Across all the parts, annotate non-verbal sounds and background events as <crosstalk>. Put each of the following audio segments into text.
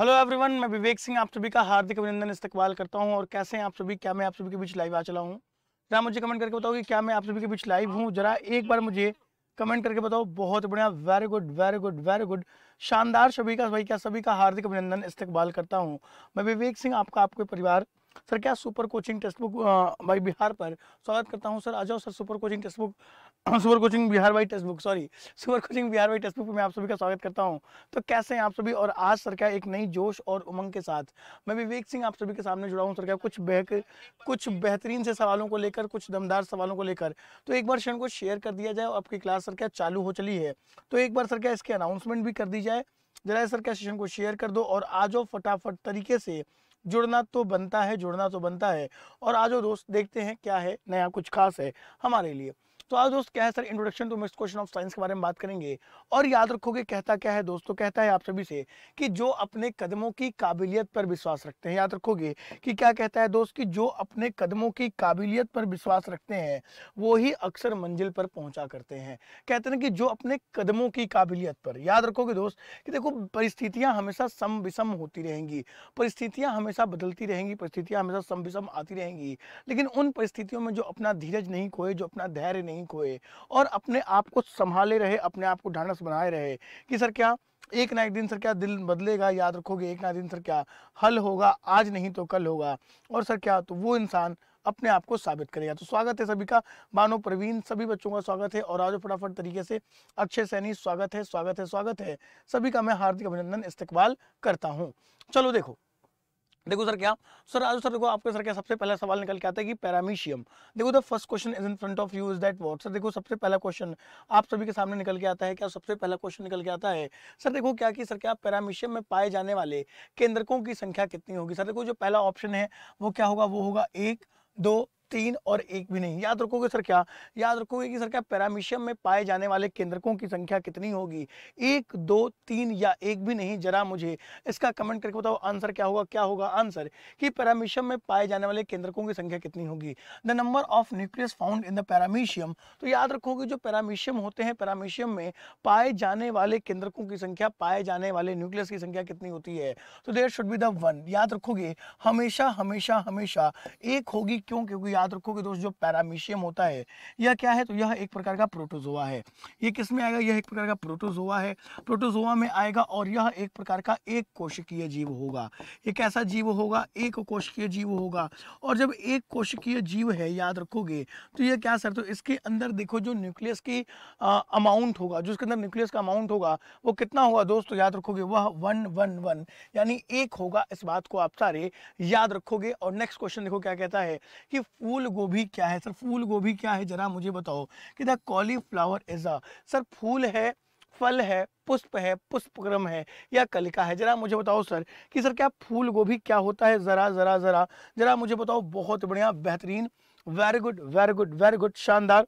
Hello everyone मैं विवेक सिंह आप सभी का हार्दिक अभिनंदन इस्तकबाल करता हूं और कैसे हैं आप सभी क्या मैं आप सभी के बीच लाइव आ चला हूं जरा मुझे कमेंट करके बताओ कि क्या मैं आप सभी के बीच लाइव हूं जरा एक बार मुझे कमेंट करके बताओ बहुत बढ़िया very good very good very good शानदार सभी का भाई क्या सभी का हार्दिक अभिनंदन इस्तकबाल करता हूँ मैं विवेक सिंह आपका आपके परिवार सर क्या सुपर कोचिंग टेक्स्ट बुक भाई बिहार पर स्वागत करता हूँ सर आ जाओ sir super coaching text book super coaching Bihar Y test book sorry super coaching Bihar Y test book में आप सभी का स्वागत करता हूं तो कैसे हैं आप सभी और आज सर एक नई जोश और उमंग के साथ मैं विवेक सिंह आप सभी के सामने जुड़ा हूं सर कुछ बहक कुछ बेहतरीन से सवालों को लेकर कुछ दमदार सवालों को लेकर तो एक बार क्षण को शेयर कर दिया जाए और आपकी क्लास सर क्या चालू हो चली है तो एक बार सर क्या इसकी अनाउंसमेंट भी कर दी जाए जरा सर क्या सेशन को शेयर कर दो और जाओ फटाफट तरीके से जुड़ना तो बनता है जुड़ना तो बनता है और आज दोस्त देखते हैं क्या है नया कुछ खास है हमारे लिए तो आज दोस्त क्या है sir introduction to mix question of science के बारे में बात करेंगे और याद रखोगे कहता क्या है दोस्तों कहता है आप सभी से कि जो अपने कदमों की काबिलियत पर विश्वास रखते हैं याद रखोगे कि क्या कहता है दोस्त कि जो अपने कदमों की काबिलियत पर विश्वास रखते हैं वो ही अक्सर मंजिल पर पहुंचा करते हैं कहते हैं कि जो अपने कदमों की काबिलियत पर याद रखोगे दोस्त कि देखो परिस्थितियां हमेशा सम विषम होती रहेंगी परिस्थितियां हमेशा बदलती रहेंगी परिस्थितियां हमेशा सम विषम आती रहेंगी लेकिन उन परिस्थितियों में जो अपना धीरज नहीं खोए जो अपना धैर्य नहीं नहीं खोए और अपने आप को संभाले रहे अपने आप को ढांढस बनाए रहे कि सर क्या एक ना एक दिन सर क्या दिल बदलेगा याद रखोगे एक ना एक दिन सर क्या हल होगा आज नहीं तो कल होगा और सर क्या तो वो इंसान अपने आप को साबित करेगा तो स्वागत है सभी का बानो प्रवीण सभी बच्चों का स्वागत है और आज फटाफट तरीके से अक्षय सैनी स्वागत है स्वागत है स्वागत है सभी का मैं हार्दिक अभिनंदन इस्तेकबाल करता हूँ चलो देखो देखो सर क्या सर आज सर देखो आपके सर क्या सबसे पहला सवाल निकल के आता है कि पैरामीशियम देखो the first question is in front of you is that what sir देखो सबसे पहला क्वेश्चन आप सभी के सामने निकल के आता है क्या सबसे पहला क्वेश्चन निकल के आता है सर देखो क्या कि सर क्या पैरामीशियम में पाए जाने वाले केंद्रकों की संख्या कितनी होगी सर देखो जो पहला ऑप्शन है वो क्या होगा वो होगा एक दो तीन और एक भी नहीं याद रखोगे सर क्या याद रखोगे कि सर क्या पैरामिशियम में पाए जाने वाले केंद्रकों की संख्या कितनी होगी एक दो तीन या एक भी नहीं जरा मुझे इसका कमेंट करके बताओ आंसर क्या होगा क्या होगा आंसर कि पैरामिशियम में पाए जाने वाले केंद्रकों की संख्या कितनी होगी the number of nucleus found in the paramecium तो याद रखोगे जो पैरामिशियम होते हैं पैरामिशियम में पाए जाने वाले केंद्रकों की संख्या पाए जाने वाले न्यूक्लियस की संख्या कितनी होती है तो there should be the one याद रखोगे हमेशा हमेशा हमेशा एक होगी क्यों क्योंकि याद रखो कि दोस्त जो पैरामीशियम होता है यह क्या है तो यह एक प्रकार का प्रोटोजोआ है ये किस में आएगा यह एक प्रकार का प्रोटोजोआ है प्रोटोजोआ में आएगा और यह एक प्रकार का एक कोशिकीय जीव होगा ये कैसा जीव होगा एक कोशिकीय जीव होगा और जब एक कोशिकीय जीव है याद रखोगे तो यह क्या सर तो इसके अंदर देखो जो न्यूक्लियस की अमाउंट होगा जो इसके अंदर न्यूक्लियस का अमाउंट होगा वो कितना होगा दोस्तों तो याद रखोगे वह वन वन वन यानी एक होगा इस बात को आप सारे याद रखोगे और नेक्स्ट क्वेश्चन देखो क्या कहता है कि फूल गोभी क्या है सर फूल गोभी क्या है जरा मुझे बताओ कि the cauliflower is a sir फूल है फल है पुष्प है पुष्पक्रम है या कलिका है जरा मुझे बताओ सर कि सर क्या फूल गोभी क्या होता है जरा जरा जरा जरा मुझे बताओ बहुत बढ़िया बेहतरीन very good very good very good शानदार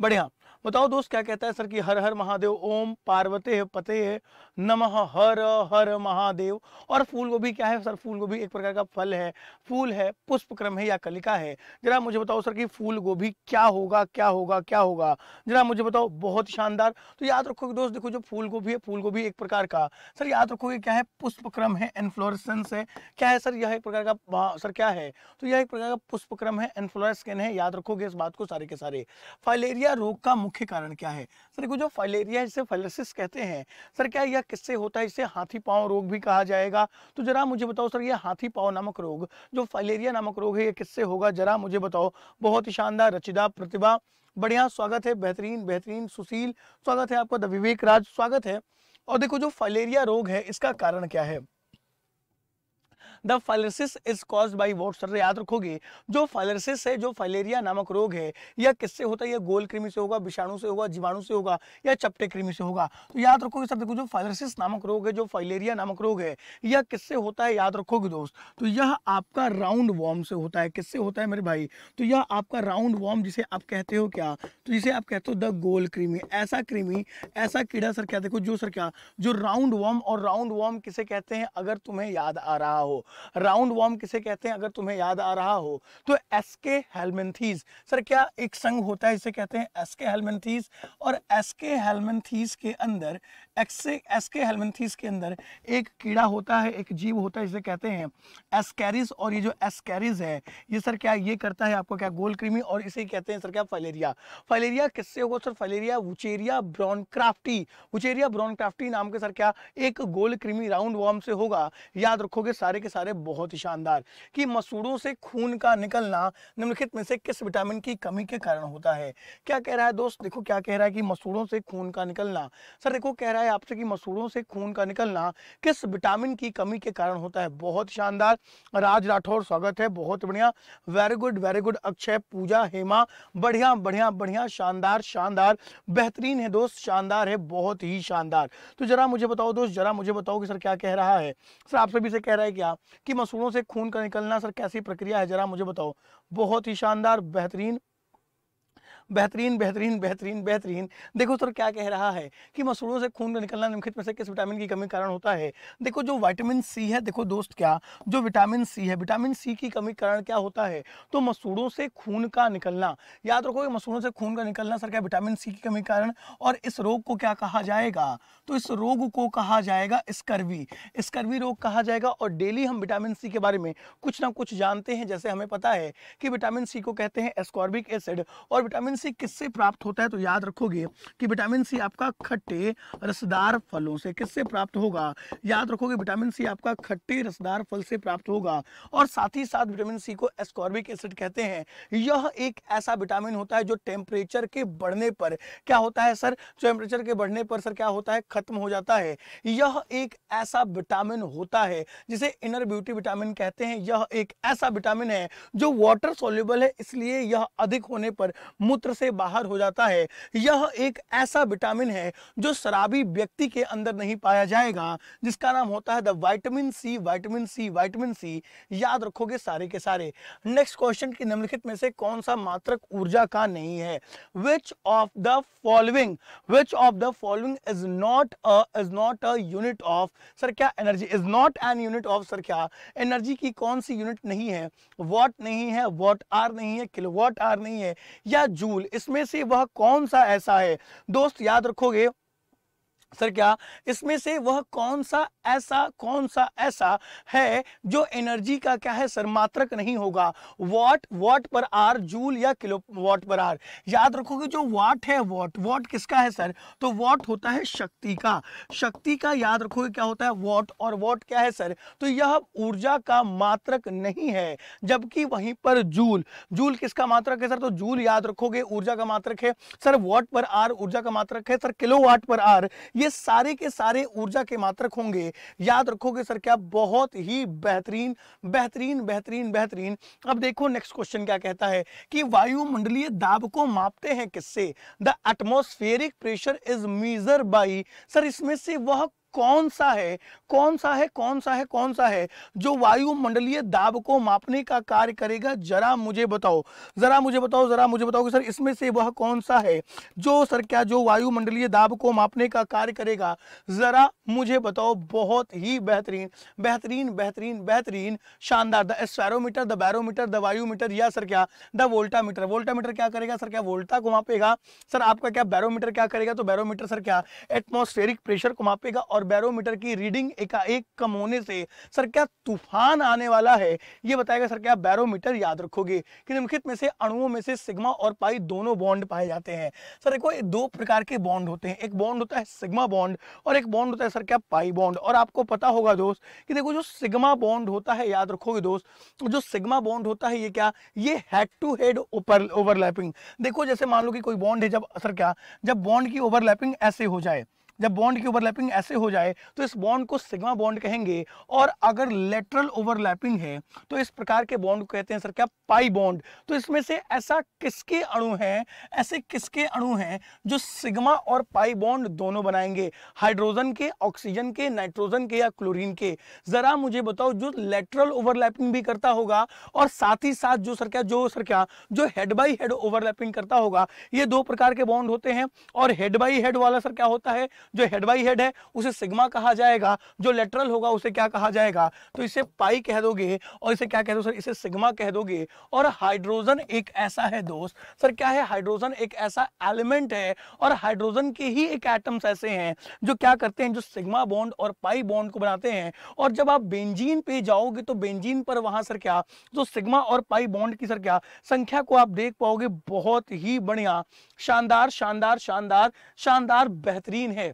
बढ़िया बताओ दोस्त क्या कहता है सर कि हर हर महादेव ओम पार्वते है पते है नमः हर हर महादेव और फूल गोभी क्या है सर फूल गोभी एक प्रकार का फल है फूल है पुष्प क्रम है या कलिका है जरा मुझे बताओ सर कि फूल गोभी क्या होगा क्या होगा क्या होगा जरा मुझे बताओ बहुत शानदार तो याद रखोगे दोस्त देखो जो फूल गोभी है फूल गोभी एक प्रकार का सर याद रखोगे क्या है पुष्प क्रम है एनफ्लोरसेंस है क्या है सर यह एक प्रकार का सर क्या है तो यह एक प्रकार का पुष्प क्रम है एनफ्लोरेस्कन है याद रखोगे इस बात को सारे के सारे फाइलेरिया रोग का मुख्य मुख्य कारण क्या है सर को जो फाइलेरिया इसे फाइलेसिस कहते हैं सर क्या यह किससे होता है इसे हाथी पाँव रोग भी कहा जाएगा तो जरा मुझे बताओ सर यह हाथी पाँव नामक रोग जो फाइलेरिया नामक रोग है यह किससे होगा जरा मुझे बताओ बहुत ही शानदार रचिदा प्रतिभा बढ़िया स्वागत है बेहतरीन बेहतरीन सुशील स्वागत है आपका द विवेक राज स्वागत है और देखो जो फाइलेरिया रोग है इसका कारण क्या है the filariasis is cause by what sir याद रखोगे जो फाइलरसिस है जो फाइलेरिया नामक रोग है या किससे होता है यह गोल क्रीमी से होगा विषाणु से होगा जीवाणु से होगा या चपटे क्रीमी से होगा तो याद रखोगे सर देखो जो फाइलिसिस नामक रोग है जो फाइलेरिया नामक रोग है यह किससे होता है याद रखोगे दोस्त तो यह आपका राउंड वॉर्म से होता है किससे होता है मेरे भाई तो यह आपका राउंड वॉर्म जिसे आप कहते हो क्या तो जिसे आप कहते हो द गोल क्रीमी ऐसा क्रीमी ऐसा कीड़ा सर क्या देखो जो सर क्या जो राउंड वॉर्म और राउंड वॉर्म किसे कहते हैं अगर तुम्हें याद आ रहा हो राउंड वॉर्म किसे कहते हैं अगर तुम्हें याद आ रहा हो तो एसके हेलमेंथीज सर क्या एक संघ होता है इसे कहते हैं एसके हेलमेंथीज और एसके हेलमेंथीज के अंदर एक्स एस के हेलमेंथीस के अंदर एक कीड़ा होता है एक जीव होता है जिसे कहते हैं एस्कैरिस और ये जो एस्कैरिस है ये सर क्या ये करता है आपको क्या गोल क्रीमी और इसे कहते हैं सर क्या फलेरिया फलेरिया किससे होगा sir filaria wuchereria bancrofti wuchereria bancrofti नाम के सर क्या एक गोल क्रीमी राउंड वॉर्म से होगा याद रखोगे सारे के सारे बहुत ही शानदार कि मसूड़ों से खून का निकलना निम्नलिखित में से किस विटामिन की कमी के कारण होता है क्या कह रहा है दोस्त देखो क्या कह रहा है कि मसूड़ों से खून का निकलना सर देखो कह रहा है है आपसे कि मसूरों से खून का निकलना किस विटामिन की कमी के कारण होता है बहुत शानदार राज राठौर स्वागत है बहुत बढ़िया very good very good Akshay Pooja Hema बढ़िया बढ़िया बढ़िया शानदार शानदार बेहतरीन है दोस्त शानदार है बहुत ही शानदार तो जरा मुझे बताओ दोस्त जरा मुझे बताओ कि सर क्या कह रहा है सर आप सभी से कह रहा है क्या कि मसूरों से खून का निकलना सर कैसी प्रक्रिया है जरा मुझे बताओ बहुत ही शानदार बेहतरीन बेहतरीन बेहतरीन बेहतरीन बेहतरीन देखो सर क्या कह रहा है कि मसूड़ों से खून निकलना निम्नलिखित में से किस विटामिन की कमी कारण होता है देखो जो विटामिन सी है देखो दोस्त क्या जो विटामिन सी है विटामिन सी की कमी कारण क्या होता है तो मसूड़ों से खून का निकलना याद रखो मसूड़ों से खून का निकलना सर क्या विटामिन सी की कमी कारण और इस रोग को क्या कहा जाएगा तो इस रोग को कहा जाएगा स्कर्वी स्कर्वी रोग कहा जाएगा और डेली हम विटामिन सी के बारे में कुछ ना कुछ जानते हैं जैसे हमें पता है कि विटामिन सी को कहते हैं एस्कॉर्बिक एसिड और विटामिन विटामिन सी किससे प्राप्त होता है तो याद रखोगे कि विटामिन सी आपका खट्टे रसदार फलों से किससे प्राप्त होगा याद रखोगे विटामिन सी आपका खट्टे रसदार फल से प्राप्त होगा और साथ ही साथ विटामिन सी को एस्कॉर्बिक एसिड कहते हैं यह एक ऐसा विटामिन होता है जो टेम्परेचर के बढ़ने पर क्या होता है सर टेम्परेचर के बढ़ने पर सर क्या होता है खत्म हो जाता है यह एक ऐसा विटामिन होता है जिसे इनर ब्यूटी विटामिन कहते हैं यह एक ऐसा विटामिन है जो वाटर सोल्यूबल है इसलिए यह अधिक होने पर मूत्र मूत्र से बाहर हो जाता है यह एक ऐसा विटामिन है जो शराबी व्यक्ति के अंदर नहीं पाया जाएगा जिसका नाम होता है the vitamin C vitamin C vitamin C याद रखोगे सारे के सारे नेक्स्ट क्वेश्चन की निम्नलिखित में से कौन सा मात्रक ऊर्जा का नहीं है which of the following which of the following is not a is not a unit of sir क्या energy is not an unit of sir क्या एनर्जी की कौन सी यूनिट नहीं है वॉट नहीं है वॉट आर नहीं है किलो वॉट आर नहीं है या जूल फूल इसमें से वह कौन सा ऐसा है दोस्त याद रखोगे सर क्या इसमें से वह कौन सा ऐसा कौन सा ऐसा है जो एनर्जी का क्या है सर मात्रक नहीं होगा watt watt per hour joule या किलो वॉट पर आर याद रखोगे जो वॉट है वॉट वॉट किसका है सर तो वॉट होता है शक्ति का शक्ति का याद कि क्या होता है वॉट और वॉट क्या है सर तो यह ऊर्जा का मात्रक नहीं है जबकि वहीं पर जूल जूल किसका मात्रक है सर तो जूल याद रखोगे ऊर्जा का मात्रक है सर वॉट पर आर ऊर्जा का मात्रक है सर किलो पर आर ये ये सारे के सारे ऊर्जा के मात्रक होंगे याद रखोगे सर क्या बहुत ही बेहतरीन बेहतरीन बेहतरीन बेहतरीन अब देखो नेक्स्ट क्वेश्चन क्या कहता है कि वायुमंडलीय दाब को मापते हैं किससे the atmospheric pressure is measure by sir इसमें से वह कौन सा है कौन सा है कौन सा है कौन सा है जो वायुमंडलीय दाब को मापने का कार्य करेगा जरा मुझे बताओ जरा मुझे बताओ जरा मुझे बताओ कि सर इसमें से वह कौन सा है जो सर क्या जो वायुमंडलीय दाब को मापने का कार्य करेगा जरा मुझे बताओ बहुत ही बेहतरीन बेहतरीन बेहतरीन बेहतरीन शानदार the spherometer the barometer the वायुमीटर या सर क्या द वोल्टामीटर वोल्टामीटर क्या करेगा सर क्या वोल्टा को मापेगा सर आपका क्या बैरोमीटर क्या करेगा तो बैरोमीटर सर क्या एटमोस्फेरिक प्रेशर को मापेगा और बैरोमीटर की रीडिंग एकाएक कम होने से सर क्या तूफान आने वाला है ये बताएगा सर क्या बैरोमीटर याद रखोगे कि निम्नलिखित में से अणुओं में से सिग्मा और पाई दोनों बॉन्ड पाए जाते हैं सर देखो दो प्रकार के बॉन्ड होते हैं एक बॉन्ड होता है सिग्मा बॉन्ड और एक बॉन्ड होता है सर क्या पाई बॉन्ड और आपको पता होगा दोस्त कि देखो जो सिग्मा बॉन्ड होता है याद रखोगे दोस्त जो सिग्मा बॉन्ड होता है ये क्या ये हेड टू हेड ओवरलैपिंग देखो जैसे मान लो कि कोई बॉन्ड है जब सर क्या जब बॉन्ड की ओवरलैपिंग ऐसे हो जाए जब बॉन्ड की ओवरलैपिंग ऐसे हो जाए तो इस बॉन्ड को सिग्मा बॉन्ड कहेंगे और अगर लेटरल ओवरलैपिंग है तो इस प्रकार के बॉन्ड को कहते हैं सर क्या पाई बॉन्ड तो इसमें से ऐसा किसके अणु हैं ऐसे किसके अणु हैं जो सिग्मा और पाई बॉन्ड दोनों बनाएंगे हाइड्रोजन के ऑक्सीजन के नाइट्रोजन के या क्लोरिन के जरा मुझे बताओ जो लेटरल ओवरलैपिंग भी करता होगा और साथ ही साथ जो सर क्या जो सर क्या जो हेड बाई हेड ओवरलैपिंग करता होगा ये दो प्रकार के बॉन्ड होते हैं और हेड बाई हेड वाला सर क्या होता है जो हेड बाई हेड है उसे सिग्मा कहा जाएगा जो लेटरल होगा उसे क्या कहा जाएगा तो इसे पाई कह दोगे और इसे क्या कह दो सर इसे सिग्मा कह दोगे और हाइड्रोजन एक ऐसा है दोस्त सर क्या है हाइड्रोजन एक ऐसा एलिमेंट है और हाइड्रोजन के ही एक एटम्स ऐसे हैं जो क्या करते हैं जो सिग्मा बॉन्ड और पाई बॉन्ड को बनाते हैं और जब आप बेंजीन पे जाओगे तो बेंजीन पर वहां सर क्या जो तो सिग्मा और पाई बॉन्ड की सर क्या संख्या को आप देख पाओगे बहुत ही बढ़िया शानदार शानदार शानदार शानदार बेहतरीन है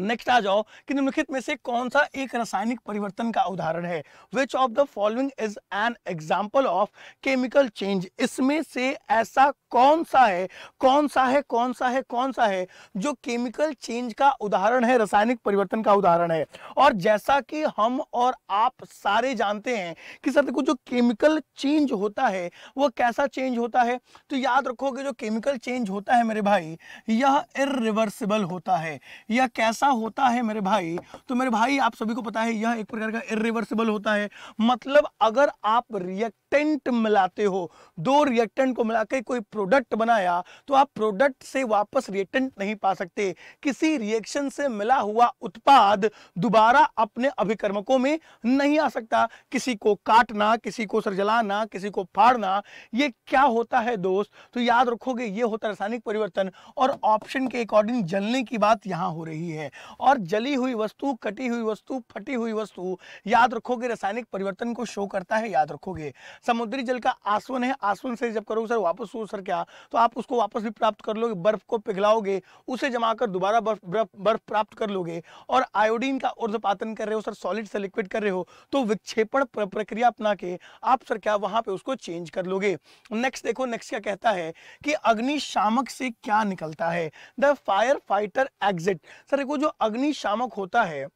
नेक्स्ट आ जाओ कि निम्नलिखित में से कौन सा एक रासायनिक परिवर्तन का उदाहरण है which of the following is an example of chemical change इसमें से ऐसा कौन सा है कौन सा है कौन सा है कौन सा है जो केमिकल चेंज का उदाहरण है रासायनिक परिवर्तन का उदाहरण है और जैसा कि हम और आप सारे जानते हैं कि सर देखो जो केमिकल चेंज होता है वो कैसा चेंज होता है तो याद रखोगे जो केमिकल चेंज होता है मेरे भाई यह इिवर्सिबल होता है यह कैसा ऐसा होता है मेरे भाई तो मेरे भाई आप सभी को पता है यह एक प्रकार का इरिवर्सिबल होता है मतलब अगर आप रिएक्टेंट मिलाते हो दो रिएक्टेंट को मिला कोई प्रोडक्ट बनाया तो आप प्रोडक्ट से वापस रिएक्टेंट नहीं पा सकते किसी रिएक्शन से मिला हुआ उत्पाद दोबारा अपने अभिकर्मकों में नहीं आ सकता किसी को काटना किसी को सर जलाना किसी को फाड़ना ये क्या होता है दोस्त तो याद रखोगे ये होता है रासायनिक परिवर्तन और ऑप्शन के अकॉर्डिंग जलने की बात यहाँ हो रही है और जली हुई वस्तु कटी हुई वस्तु फटी हुई वस्तु याद रखोगे रासायनिक परिवर्तन को शो करता है याद रखोगे समुद्री जल का आसवन है आसवन से जब करोगे सर वापस हो सर क्या तो आप उसको वापस भी प्राप्त कर लोगे बर्फ को पिघलाओगे उसे जमा कर दोबारा बर्फ बर्फ प्राप्त कर लोगे और आयोडीन का उर्धपातन कर रहे हो सर सॉलिड से लिक्विड कर रहे हो तो विक्षेपण प्रक्रिया अपना के आप सर क्या वहां पर उसको चेंज कर लोगे नेक्स्ट देखो नेक्स्ट क्या कहता है कि अग्निशामक से क्या निकलता है the fire fighter exit sir देखो जो अग्निशामक होता है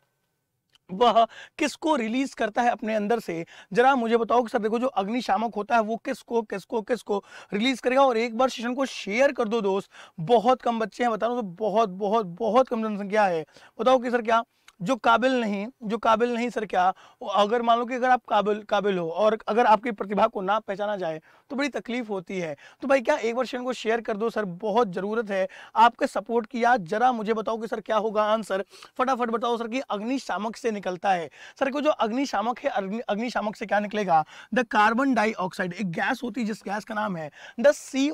वह किसको रिलीज करता है अपने अंदर से जरा मुझे बताओ कि सर देखो जो अग्निशामक होता है वो किसको किसको किसको रिलीज करेगा और एक बार सेशन को शेयर कर दो दोस्त बहुत कम बच्चे हैं बता रहा हूँ तो बहुत बहुत बहुत कम जनसंख्या है बताओ कि सर क्या जो काबिल नहीं जो काबिल नहीं सर क्या अगर मान लो कि अगर आप काबिल काबिल हो और अगर आपकी प्रतिभा को ना पहचाना जाए तो बड़ी तकलीफ होती है तो भाई क्या एक बार शेयर को शेयर कर दो सर बहुत ज़रूरत है आपके सपोर्ट की याद जरा मुझे बताओ कि सर क्या होगा आंसर फटाफट बताओ सर कि अग्निशामक से निकलता है सर को जो अग्निशामक है अग्निशामक से क्या निकलेगा द कार्बन डाइऑक्साइड एक गैस होती है जिस गैस का नाम है द सी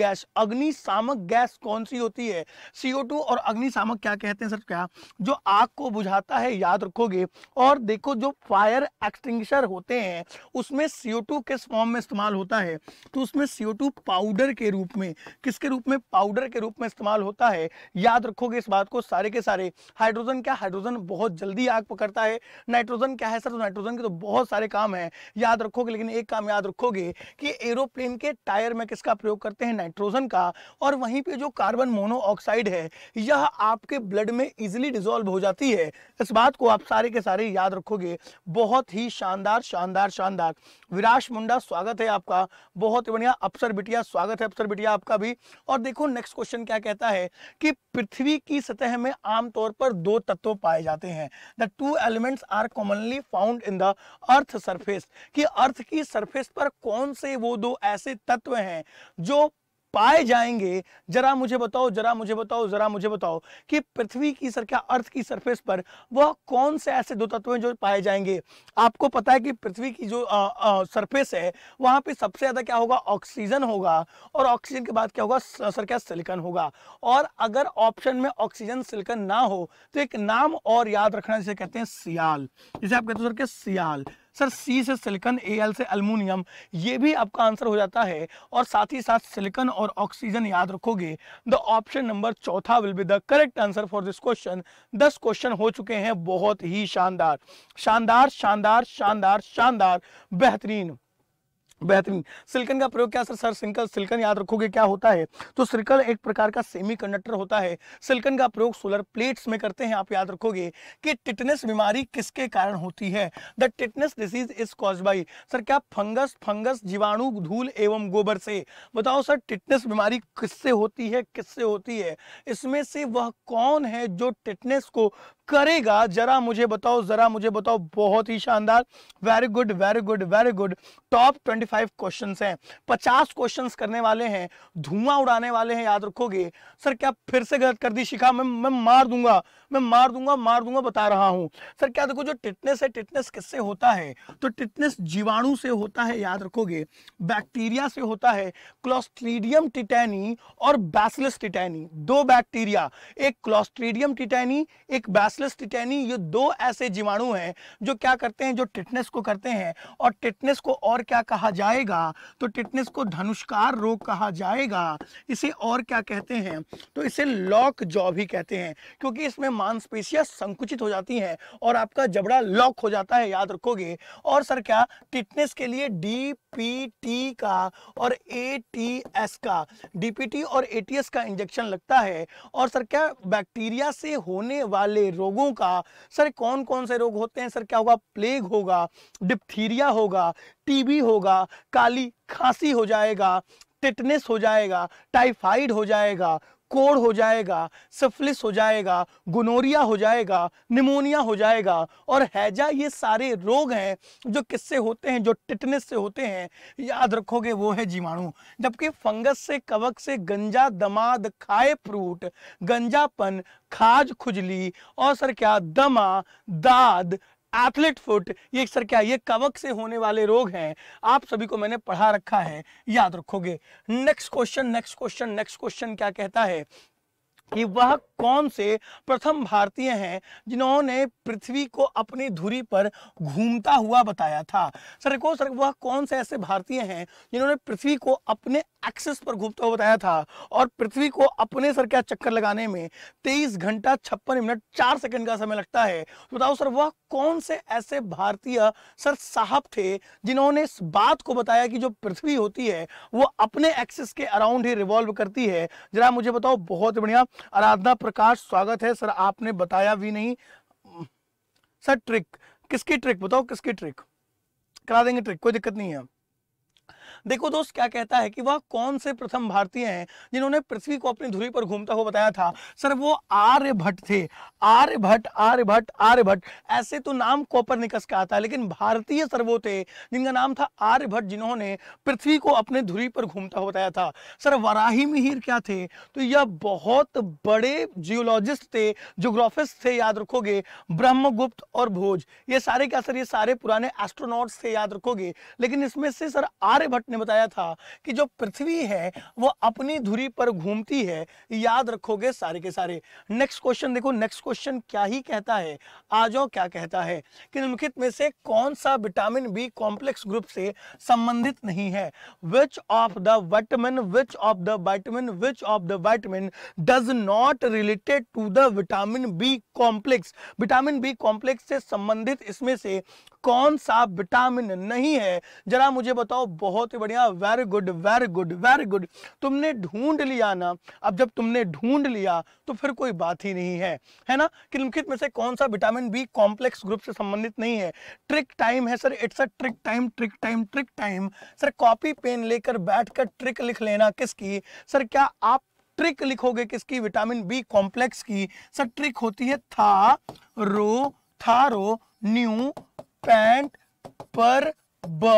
गैस अग्निशामक गैस कौन सी होती है सी और अग्निशामक क्या कहते हैं सर क्या जो आग को बुझाता है याद रखोगे और देखो जो फायर एक्सटिंग होते हैं उसमें टू किस फॉर्म में इस्तेमाल होता है है तो उसमें सीओ पाउडर के रूप में किसके रूप में पाउडर के रूप में इस्तेमाल होता है याद रखोगे इस बात को सारे के सारे हाइड्रोजन क्या हाइड्रोजन बहुत जल्दी आग पकड़ता है नाइट्रोजन क्या है सर तो नाइट्रोजन के तो बहुत सारे काम है याद रखोगे लेकिन एक काम याद रखोगे कि एरोप्लेन के टायर में किसका प्रयोग करते हैं नाइट्रोजन का और वहीं पर जो कार्बन मोनोऑक्साइड है यह आपके ब्लड में इजिली डिजोल्व हो जाती है इस बात को आप सारे के सारे याद रखोगे बहुत ही शानदार शानदार शानदार विराश मुंडा स्वागत है आपका बहुत ही बढ़िया अफसर बिटिया स्वागत है अफसर बिटिया आपका भी और देखो नेक्स्ट क्वेश्चन क्या कहता है कि पृथ्वी की सतह में आमतौर पर दो तत्व पाए जाते हैं the two elements are commonly found in the earth surface कि अर्थ की सरफेस पर कौन से वो दो ऐसे तत्व हैं जो पाए जाएंगे जरा मुझे बताओ जरा मुझे बताओ जरा मुझे बताओ कि पृथ्वी की सर क्या अर्थ की सरफेस पर वह कौन से ऐसे दो तत्व हैं जो पाए जाएंगे आपको पता है कि पृथ्वी की जो सरफेस है वहां पे सबसे ज्यादा क्या होगा ऑक्सीजन होगा और ऑक्सीजन के बाद क्या होगा सर क्या सिलिकन होगा और अगर ऑप्शन में ऑक्सीजन सिलिकन ना हो तो एक नाम और याद रखना जिसे कहते हैं सियाल जिसे आप कहते हो सर क्या सियाल सर सी से सिलिकन ए एल से अल्मोनियम ये भी आपका आंसर हो जाता है और साथ ही साथ सिलिकन और ऑक्सीजन याद रखोगे द ऑप्शन नंबर चौथा will be the correct answer for this question दस क्वेश्चन हो चुके हैं बहुत ही शानदार शानदार शानदार शानदार शानदार बेहतरीन बेहतरीन सिल्कन का प्रयोग क्या सर सर सिंकल सिल्कन याद रखोगे क्या होता है तो सिल्कल एक प्रकार का सेमीकंडक्टर होता है सिल्कन का प्रयोग सोलर प्लेट्स में करते हैं आप याद रखोगे कि टिटनेस बीमारी किसके कारण होती है the tetanus disease is cause by sir क्या फंगस फंगस जीवाणु धूल एवं गोबर से बताओ सर टिटनेस बीमारी किससे होती है किससे होती है इसमें से वह कौन है जो टिटनेस को करेगा जरा मुझे बताओ जरा मुझे बताओ बहुत ही शानदार very good very good very good top twenty five question हैं पचास क्वेश्चन करने वाले हैं धुआं उड़ाने वाले हैं याद रखोगे सर क्या फिर से गलत कर दी शिखा मैं मैं मार दूंगा मैं मार दूंगा मार दूंगा बता रहा हूँ सर क्या देखो जो टिटनेस है टिटनेस किससे होता है तो टिटनेस जीवाणु से होता है याद रखोगे बैक्टीरिया से होता है क्लोस्ट्रीडियम टिटैनी और बैसलस टिटैनी दो बैक्टीरिया एक क्लोस्ट्रीडियम टिटैनी एक बैसलस टिटैनी ये दो ऐसे जीवाणु हैं जो क्या करते हैं जो टिटनेस को करते हैं और टिटनेस को और क्या कहा जाएगा तो टिटनेस को धनुष्कार रोग कहा जाएगा इसे और क्या कहते हैं तो इसे लॉक जॉ भी कहते हैं क्योंकि इसमें मांसपेशियां संकुचित हो जाती हैं और आपका जबड़ा लॉक हो जाता है याद रखोगे और सर क्या टिटनेस के लिए डीपीटी का और एटीएस का डीपीटी और एटीएस का इंजेक्शन लगता है और सर क्या बैक्टीरिया से होने वाले रोगों का सर कौन कौन से रोग होते हैं सर क्या होगा प्लेग होगा डिप्थीरिया होगा टीबी होगा काली खांसी हो जाएगा टिटनेस हो जाएगा टाइफाइड हो जाएगा कोड़ हो जाएगा सफलिस हो जाएगा गुनोरिया हो जाएगा निमोनिया हो जाएगा और हैजा ये सारे रोग हैं जो किससे होते हैं जो टिटनेस से होते हैं याद रखोगे वो है जीवाणु जबकि फंगस से कवक से गंजा दमाद खाए फ्रूट गंजापन खाज खुजली और सर क्या दमा दाद एथलेट फुट ये सर क्या ये कवक से होने वाले रोग हैं आप सभी को मैंने पढ़ा रखा है याद रखोगे next question next question next question क्या कहता है कि वह कौन से प्रथम भारतीय हैं जिन्होंने पृथ्वी को अपनी धुरी पर घूमता हुआ बताया था सर को सर वह कौन से ऐसे भारतीय हैं जिन्होंने पृथ्वी को अपने एक्सिस पर घूमता हुआ बताया था और पृथ्वी को अपने सर का चक्कर लगाने में तेईस घंटा छप्पन मिनट चार सेकंड का समय लगता है तो बताओ सर वह कौन से ऐसे भारतीय सर साहब थे जिन्होंने इस बात को बताया कि जो पृथ्वी होती है वो अपने एक्सिस के अराउंड ही रिवॉल्व करती है जरा मुझे बताओ बहुत बढ़िया आराधना प्रकाश स्वागत है सर आपने बताया भी नहीं सर ट्रिक किसकी ट्रिक बताओ किसकी ट्रिक करा देंगे ट्रिक कोई दिक्कत नहीं है देखो दोस्त क्या कहता है कि वह कौन से प्रथम भारतीय हैं जिन्होंने पृथ्वी को अपनी धुरी पर घूमता हुआ बताया था सर वो आर्यभट्ट थे आर्यभट्ट आर्यभट्ट आर्यभट्ट ऐसे तो नाम निकस का आता है लेकिन भारतीय सर वो थे जिनका नाम था आर्यभट्ट जिन्होंने पृथ्वी को अपने धुरी पर घूमता हुआ बताया था सर वराही मिहिर क्या थे तो यह बहुत बड़े जियोलॉजिस्ट थे जोग्राफिस्ट थे याद रखोगे ब्रह्मगुप्त और भोज ये सारे क्या सर ये सारे पुराने एस्ट्रोनॉट्स थे याद रखोगे लेकिन इसमें से सर आर्यभट्ट ने बताया था कि जो पृथ्वी है वो अपनी धुरी पर घूमती है याद रखोगे सारे के सारे नेक्स्ट क्वेश्चन देखो नेक्स्ट क्वेश्चन क्या ही कहता है आज क्या कहता है कि निम्नलिखित में से कौन सा विटामिन बी कॉम्प्लेक्स ग्रुप से संबंधित नहीं है which of the vitamin which of the vitamin which of the vitamin does not related to the vitamin B complex vitamin B complex से संबंधित इसमें से कौन सा विटामिन नहीं है जरा मुझे बताओ बहुत बढ़िया very good very good very good तुमने ढूंढ लिया ना अब जब तुमने ढूंढ लिया तो फिर कोई बात ही नहीं है है ना कि लिखित में से कौन सा विटामिन बी कॉम्प्लेक्स ग्रुप से संबंधित नहीं है ट्रिक टाइम है sir it's a trick time trick time trick time sir copy pen लेकर बैठकर ट्रिक लिख लेना किसकी सर क्या आप ट्रिक लिखोगे किसकी विटामिन बी कॉम्प्लेक्स की सर ट्रिक होती है था रो थारो न्यू पैंट पर ब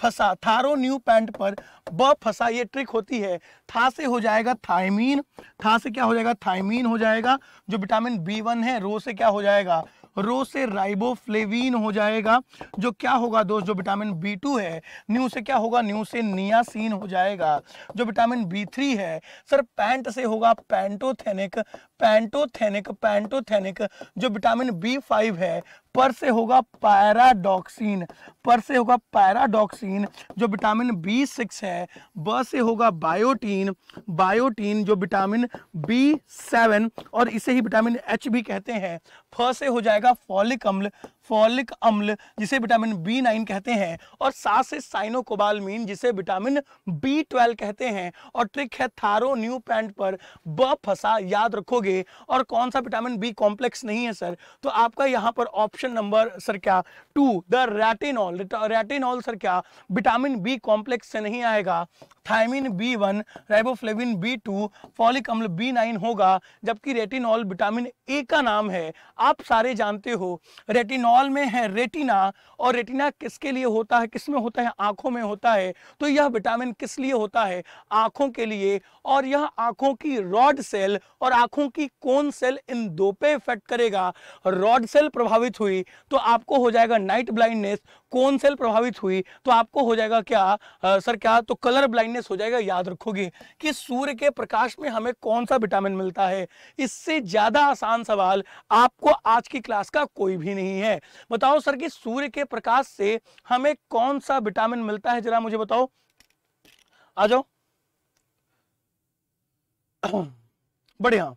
फंसा थारो न्यू पैंट पर ब फंसा ये ट्रिक होती है था से हो जाएगा थायमीन था से क्या हो जाएगा थायमीन हो जाएगा जो विटामिन बी वन है रो से क्या हो जाएगा रो से राइबोफ्लेविन हो जाएगा जो क्या होगा दोस्त जो विटामिन बी टू है न्यू से क्या होगा न्यू से नियासीन हो जाएगा जो विटामिन बी थ्री है सर पैंट से होगा पैंटोथेनिक पैंटोथेनिक पैंटोथेनिक जो विटामिन बी फाइव है पर से होगा पैराडॉक्सिन पर से होगा पैराडॉक्सिन जो विटामिन बी सिक्स है ब से होगा बायोटीन बायोटीन जो विटामिन बी सेवन और इसे ही विटामिन एच भी कहते हैं फ से हो जाएगा फॉलिक अम्ल फॉलिक अम्ल जिसे विटामिन बी नाइन कहते हैं और सात से साइनोकोबालमीन जिसे विटामिन बी ट्वेल्व कहते हैं और ट्रिक है थारो न्यू पैंट पर ब फंसा याद रखोगे और कौन सा विटामिन बी कॉम्प्लेक्स नहीं है सर तो आपका यहाँ पर ऑप्शन नंबर सर क्या two the retinol retinol sir क्या विटामिन बी कॉम्प्लेक्स से नहीं आएगा thiamine B one riboflavin B two folic अम्ल बी नाइन होगा जबकि रेटिनॉल विटामिन ए का नाम है आप सारे जानते हो रेटिनॉल स्मॉल में है रेटिना और रेटिना किसके लिए होता है किस में होता है आंखों में होता है तो यह विटामिन किस लिए होता है आंखों के लिए और यह आंखों की रॉड सेल और आंखों की कौन सेल इन दो पे इफेक्ट करेगा रॉड सेल प्रभावित हुई तो आपको हो जाएगा नाइट ब्लाइंडनेस कौन सेल प्रभावित हुई तो आपको हो जाएगा क्या आ, सर क्या तो कलर ब्लाइंडनेस हो जाएगा याद रखोगे कि सूर्य के प्रकाश में हमें कौन सा विटामिन मिलता है इससे ज्यादा आसान सवाल आपको आज की क्लास का कोई भी नहीं है बताओ सर कि सूर्य के प्रकाश से हमें कौन सा विटामिन मिलता है जरा मुझे बताओ आ जाओ <clears throat> बढ़िया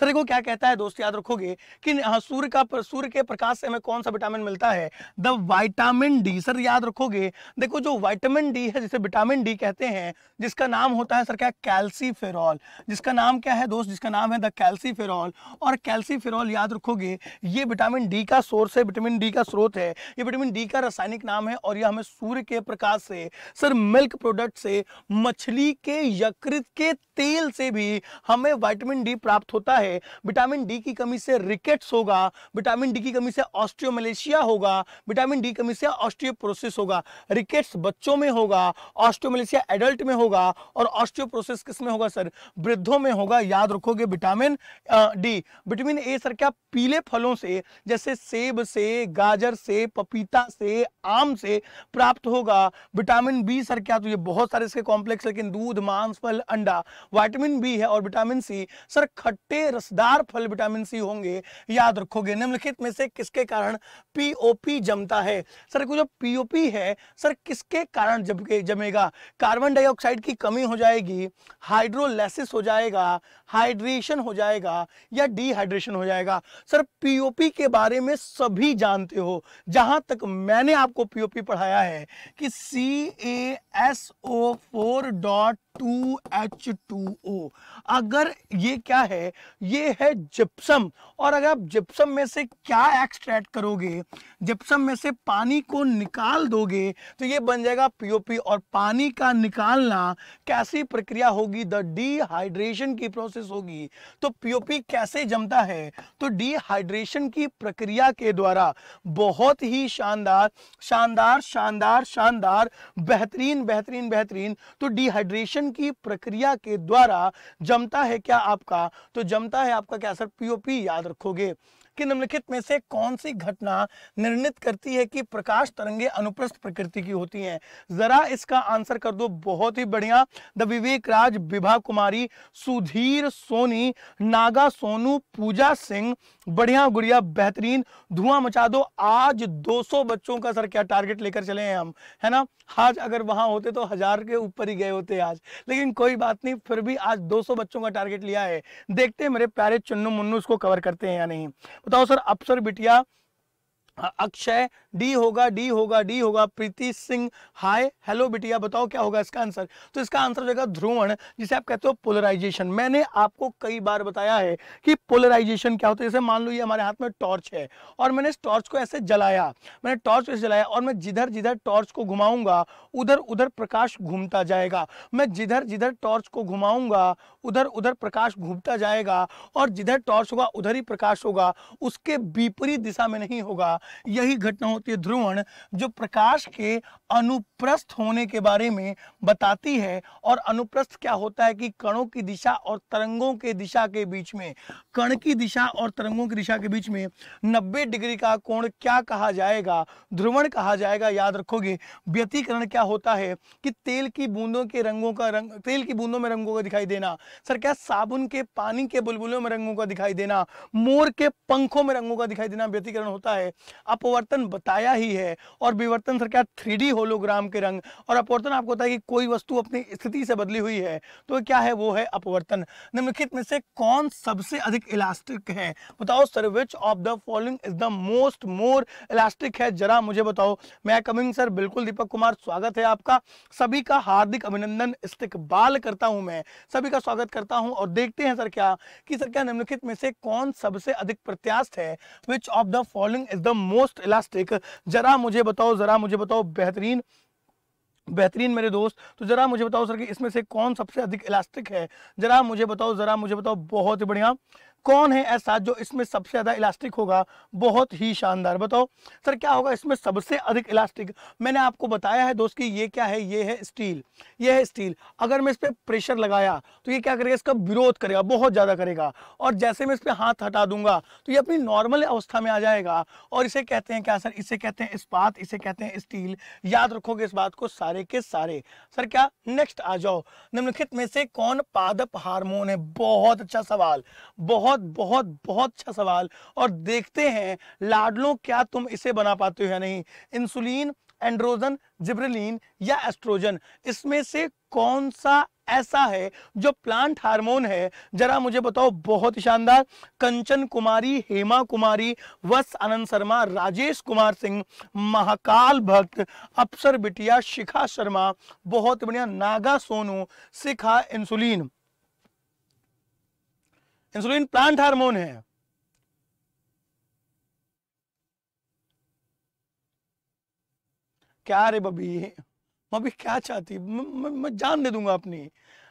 सर देखो क्या कहता है दोस्त याद रखोगे कि हाँ, सूर्य का सूर्य के प्रकाश से हमें कौन सा विटामिन मिलता है द वाइटामिन डी सर याद रखोगे देखो जो वाइटामिन डी है जिसे विटामिन डी कहते हैं जिसका नाम होता है सर क्या कैल्सीफेरॉल जिसका नाम क्या है दोस्त जिसका नाम है द कैल्सीफेरॉल और कैल्सीफेरॉल याद रखोगे ये विटामिन डी का सोर्स है विटामिन डी का स्रोत है ये विटामिन डी का रासायनिक नाम है और यह हमें सूर्य के प्रकाश से सर मिल्क प्रोडक्ट से मछली के यकृत के तेल से भी हमें वाइटामिन डी प्राप्त होता है है विटामिन डी की कमी से रिकेट्स होगा विटामिन डी की कमी से ऑस्ट्रियोमलेशिया होगा विटामिन डी कमी से ऑस्ट्रियोप्रोसेस होगा रिकेट्स बच्चों में होगा ऑस्ट्रियोमलेशिया एडल्ट में होगा और ऑस्ट्रियोप्रोसेस किस में होगा सर वृद्धों में होगा याद रखोगे vitamin D vitamin A sir क्या पीले फलों से जैसे सेब से गाजर से पपीता से आम से प्राप्त होगा विटामिन बी सर क्या तो ये बहुत सारे इसके कॉम्प्लेक्स लेकिन दूध मांस फल अंडा विटामिन बी है और विटामिन सी सर खट्टे रसदार फल विटामिन सी होंगे याद रखोगे निम्नलिखित में से किसके कारण पीओपी जमता है सर जो पीओपी है सर किसके कारण जब जमेगा कार्बन डाइऑक्साइड की कमी हो जाएगी हाइड्रोलेसिस हो जाएगा हाइड्रेशन हो जाएगा या डिहाइड्रेशन हो जाएगा सर पीओपी के बारे में सभी जानते हो जहां तक मैंने आपको पीओपी पढ़ाया है कि C A S O four dot two H two O अगर ये क्या है ये है जिप्सम और अगर आप जिप्सम में से क्या एक्सट्रैक्ट करोगे जिप्सम में से पानी को निकाल दोगे तो ये बन जाएगा पीओपी और पानी का निकालना कैसी प्रक्रिया होगी द डिहाइड्रेशन की प्रोसेस होगी तो पीओपी कैसे जमता है तो डिहाइड्रेशन की प्रक्रिया के द्वारा बहुत ही शानदार शानदार शानदार शानदार बेहतरीन बेहतरीन बेहतरीन तो डिहाइड्रेशन निर्वाचन की प्रक्रिया के द्वारा जमता है क्या आपका तो जमता है आपका क्या सर पीओपी याद रखोगे कि निम्नलिखित में से कौन सी घटना निर्णित करती है कि प्रकाश तरंगे अनुप्रस्थ प्रकृति की होती हैं जरा इसका आंसर कर दो बहुत ही बढ़िया द विवेक राज विभा कुमारी सुधीर सोनी नागा सोनू पूजा सिंह बढ़िया गुड़िया बेहतरीन धुआं मचा दो आज 200 बच्चों का सर क्या टारगेट लेकर चले हैं हम है ना आज अगर वहां होते तो हजार के ऊपर ही गए होते आज लेकिन कोई बात नहीं फिर भी आज 200 बच्चों का टारगेट लिया है देखते हैं मेरे प्यारे चुन्नू मुन्नू इसको कवर करते हैं या नहीं बताओ सर अफसर बिटिया अक्षय डी होगा डी होगा डी होगा प्रीति सिंह हाय हेलो बिटिया बताओ क्या होगा इसका आंसर तो इसका आंसर होगा ध्रुवण जिसे आप कहते हो पोलराइजेशन मैंने आपको कई बार बताया है कि पोलराइजेशन क्या होता है जैसे मान लो ये हमारे हाथ में टॉर्च है और मैंने इस टॉर्च को ऐसे जलाया मैंने टॉर्च ऐसे जलाया और मैं जिधर जिधर टॉर्च को घुमाऊंगा उधर उधर प्रकाश घूमता जाएगा मैं जिधर जिधर टॉर्च को घुमाऊंगा उधर उधर प्रकाश घूमता जाएगा और जिधर टॉर्च होगा उधर ही प्रकाश होगा उसके विपरीत दिशा में नहीं होगा यही घटना होती है ध्रुवण जो प्रकाश के अनुप्रस्थ होने के बारे में बताती है और अनुप्रस्थ क्या होता है कि कणों की दिशा और तरंगों के दिशा के बीच में कण की दिशा और तरंगों की दिशा के बीच में 90 डिग्री का कोण क्या कहा जाएगा ध्रुवण कहा जाएगा याद रखोगे व्यतीकरण क्या होता है कि तेल की बूंदों के रंगों का रंग तेल की बूंदों में रंगों का दिखाई देना सर क्या साबुन के पानी के बुलबुलों में रंगों का दिखाई देना मोर के पंखों में रंगों का दिखाई देना व्यतीकरण होता है अपवर्तन बताया ही है और विवर्तन सर क्या थ्री होलोग्राम के रंग और अपवर्तन आपको बताया कि कोई वस्तु अपनी स्थिति से बदली हुई है तो क्या है वो है अपवर्तन निम्नलिखित में से कौन सबसे अधिक इलास्टिक है बताओ sir which of the following is the most more elastic है जरा मुझे बताओ मैं कमिंग सर बिल्कुल दीपक कुमार स्वागत है आपका सभी का हार्दिक अभिनंदन इस्तकबाल करता हूं मैं सभी का स्वागत करता हूं और देखते हैं सर क्या कि सर क्या निम्नलिखित में से कौन सबसे अधिक प्रत्यास्थ है which of the following is the most elastic जरा मुझे बताओ जरा मुझे बताओ बेहतरीन बेहतरीन मेरे दोस्त तो ज़रा मुझे बताओ सर कि इसमें से कौन सबसे अधिक इलास्टिक है ज़रा मुझे बताओ ज़रा मुझे बताओ बहुत ही बढ़िया कौन है ऐसा जो इसमें सबसे ज़्यादा इलास्टिक होगा बहुत ही शानदार बताओ सर क्या होगा इसमें सबसे अधिक इलास्टिक मैंने आपको बताया है दोस्त की ये क्या है ये है स्टील ये है स्टील अगर मैं इस पर प्रेशर लगाया तो ये क्या करेगा इसका विरोध करेगा बहुत ज़्यादा करेगा और जैसे मैं इस पर हाथ हटा दूंगा तो ये अपनी नॉर्मल अवस्था में आ जाएगा और इसे कहते हैं क्या सर इसे कहते हैं इस्पात इसे कहते हैं स्टील याद रखोगे इस बात को सारे के सारे सर क्या नेक्स्ट आ जाओ निम्नलिखित में से कौन पादप हारमोन है बहुत अच्छा सवाल बहुत बहुत बहुत बहुत अच्छा सवाल और देखते हैं लाडलो क्या तुम इसे बना पाते हो या नहीं इंसुलिन एंड्रोजन जिब्रेलिन या एस्ट्रोजन इसमें से कौन सा ऐसा है जो प्लांट हार्मोन है जरा मुझे बताओ बहुत ही शानदार कंचन कुमारी हेमा कुमारी वस आनंद शर्मा राजेश कुमार सिंह महाकाल भक्त अप्सर बिटिया शिखा शर्मा बहुत बढ़िया Naga Sonu Shikha insulin insulin plant hormone है क्या रे बबी मम्मी क्या चाहती मैं जान दे दूंगा अपनी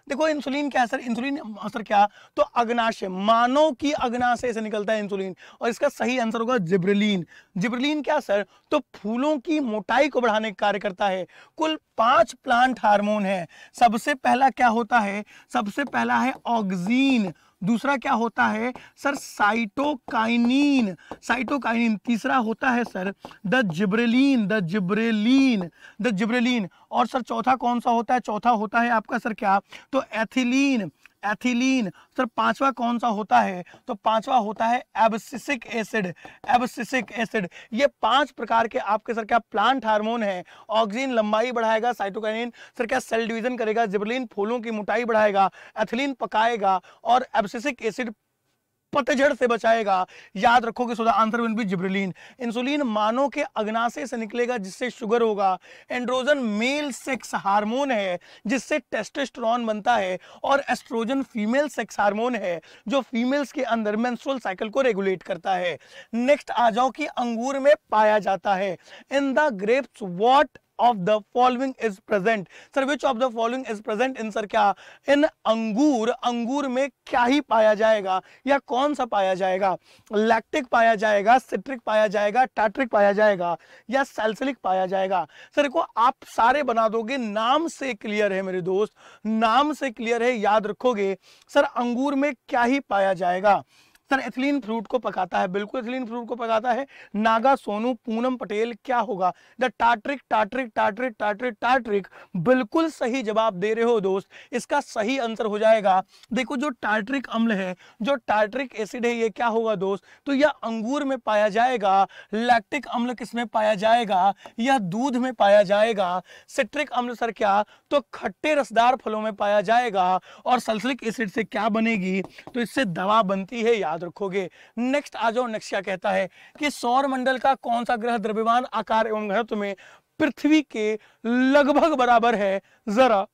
देखो इंसुलिन क्या असर इंसुलिन असर क्या तो अग्नाशय मानव की अग्नाशय से निकलता है इंसुलिन और इसका सही आंसर होगा जिब्रिलीन जिब्रिलीन क्या सर तो फूलों की मोटाई को बढ़ाने का कार्य करता है कुल पांच प्लांट हार्मोन है सबसे पहला क्या होता है सबसे पहला है ऑक्सीन दूसरा क्या होता है सर साइटोकाइनिन साइटोकाइनिन तीसरा होता है sir the gibberellin the gibberellin the gibberellin और सर चौथा कौन सा होता है चौथा होता है आपका सर क्या तो एथिलीन एथिलीन सर पांचवा कौन सा होता है तो पांचवा होता है एबसिसिक एसिड एबसिसिक एसिड ये पांच प्रकार के आपके सर क्या प्लांट हार्मोन है ऑक्सीजन लंबाई बढ़ाएगा साइटोकाइनिन सर क्या सेल डिवीजन करेगा जिबलिन फूलों की मोटाई बढ़ाएगा एथिलीन पकाएगा और एबसिसिक एसिड पतझड़ से बचाएगा याद रखो कि so the answer will be gibberellin insulin मानव के अग्नाशय से निकलेगा जिससे शुगर होगा एंड्रोजन मेल सेक्स हार्मोन है जिससे टेस्टोस्टेरोन बनता है और एस्ट्रोजन फीमेल सेक्स हार्मोन है जो फीमेल्स के अंदर मेंस्ट्रुअल साइकिल को रेगुलेट करता है नेक्स्ट आ जाओ कि अंगूर में पाया जाता है in the grapes what of the following is present sir which of the following is present in sir क्या in अंगूर अंगूर में क्या ही पाया जाएगा या कौन सा पाया जाएगा लैक्टिक पाया जाएगा सिट्रिक पाया जाएगा टैट्रिक पाया जाएगा या सेल्सिलिक पाया जाएगा सर को आप सारे बना दोगे नाम से क्लियर है मेरे दोस्त नाम से क्लियर है याद रखोगे सर अंगूर में क्या ही पाया जाएगा सर एथिलीन फ्रूट को पकाता है बिल्कुल एथिलीन फ्रूट को पकाता है नागा सोनू पूनम पटेल क्या होगा the tartaric tartaric tartaric tartaric tartaric बिल्कुल सही जवाब दे रहे हो दोस्त इसका सही आंसर हो जाएगा देखो जो टाट्रिक अम्ल है जो टाट्रिक एसिड है ये क्या होगा दोस्त तो यह अंगूर में पाया जाएगा लैक्टिक अम्ल किस में पाया जाएगा यह दूध में पाया जाएगा सिट्रिक अम्ल सर क्या तो खट्टे रसदार फलों में पाया जाएगा और सल्फ्रिक एसिड से क्या बनेगी तो इससे दवा बनती है याद याद रखोगे नेक्स्ट आ जाओ नेक्स्ट क्या कहता है कि सौर मंडल का कौन सा ग्रह द्रव्यमान आकार एवं घनत्व में पृथ्वी के लगभग बराबर है जरा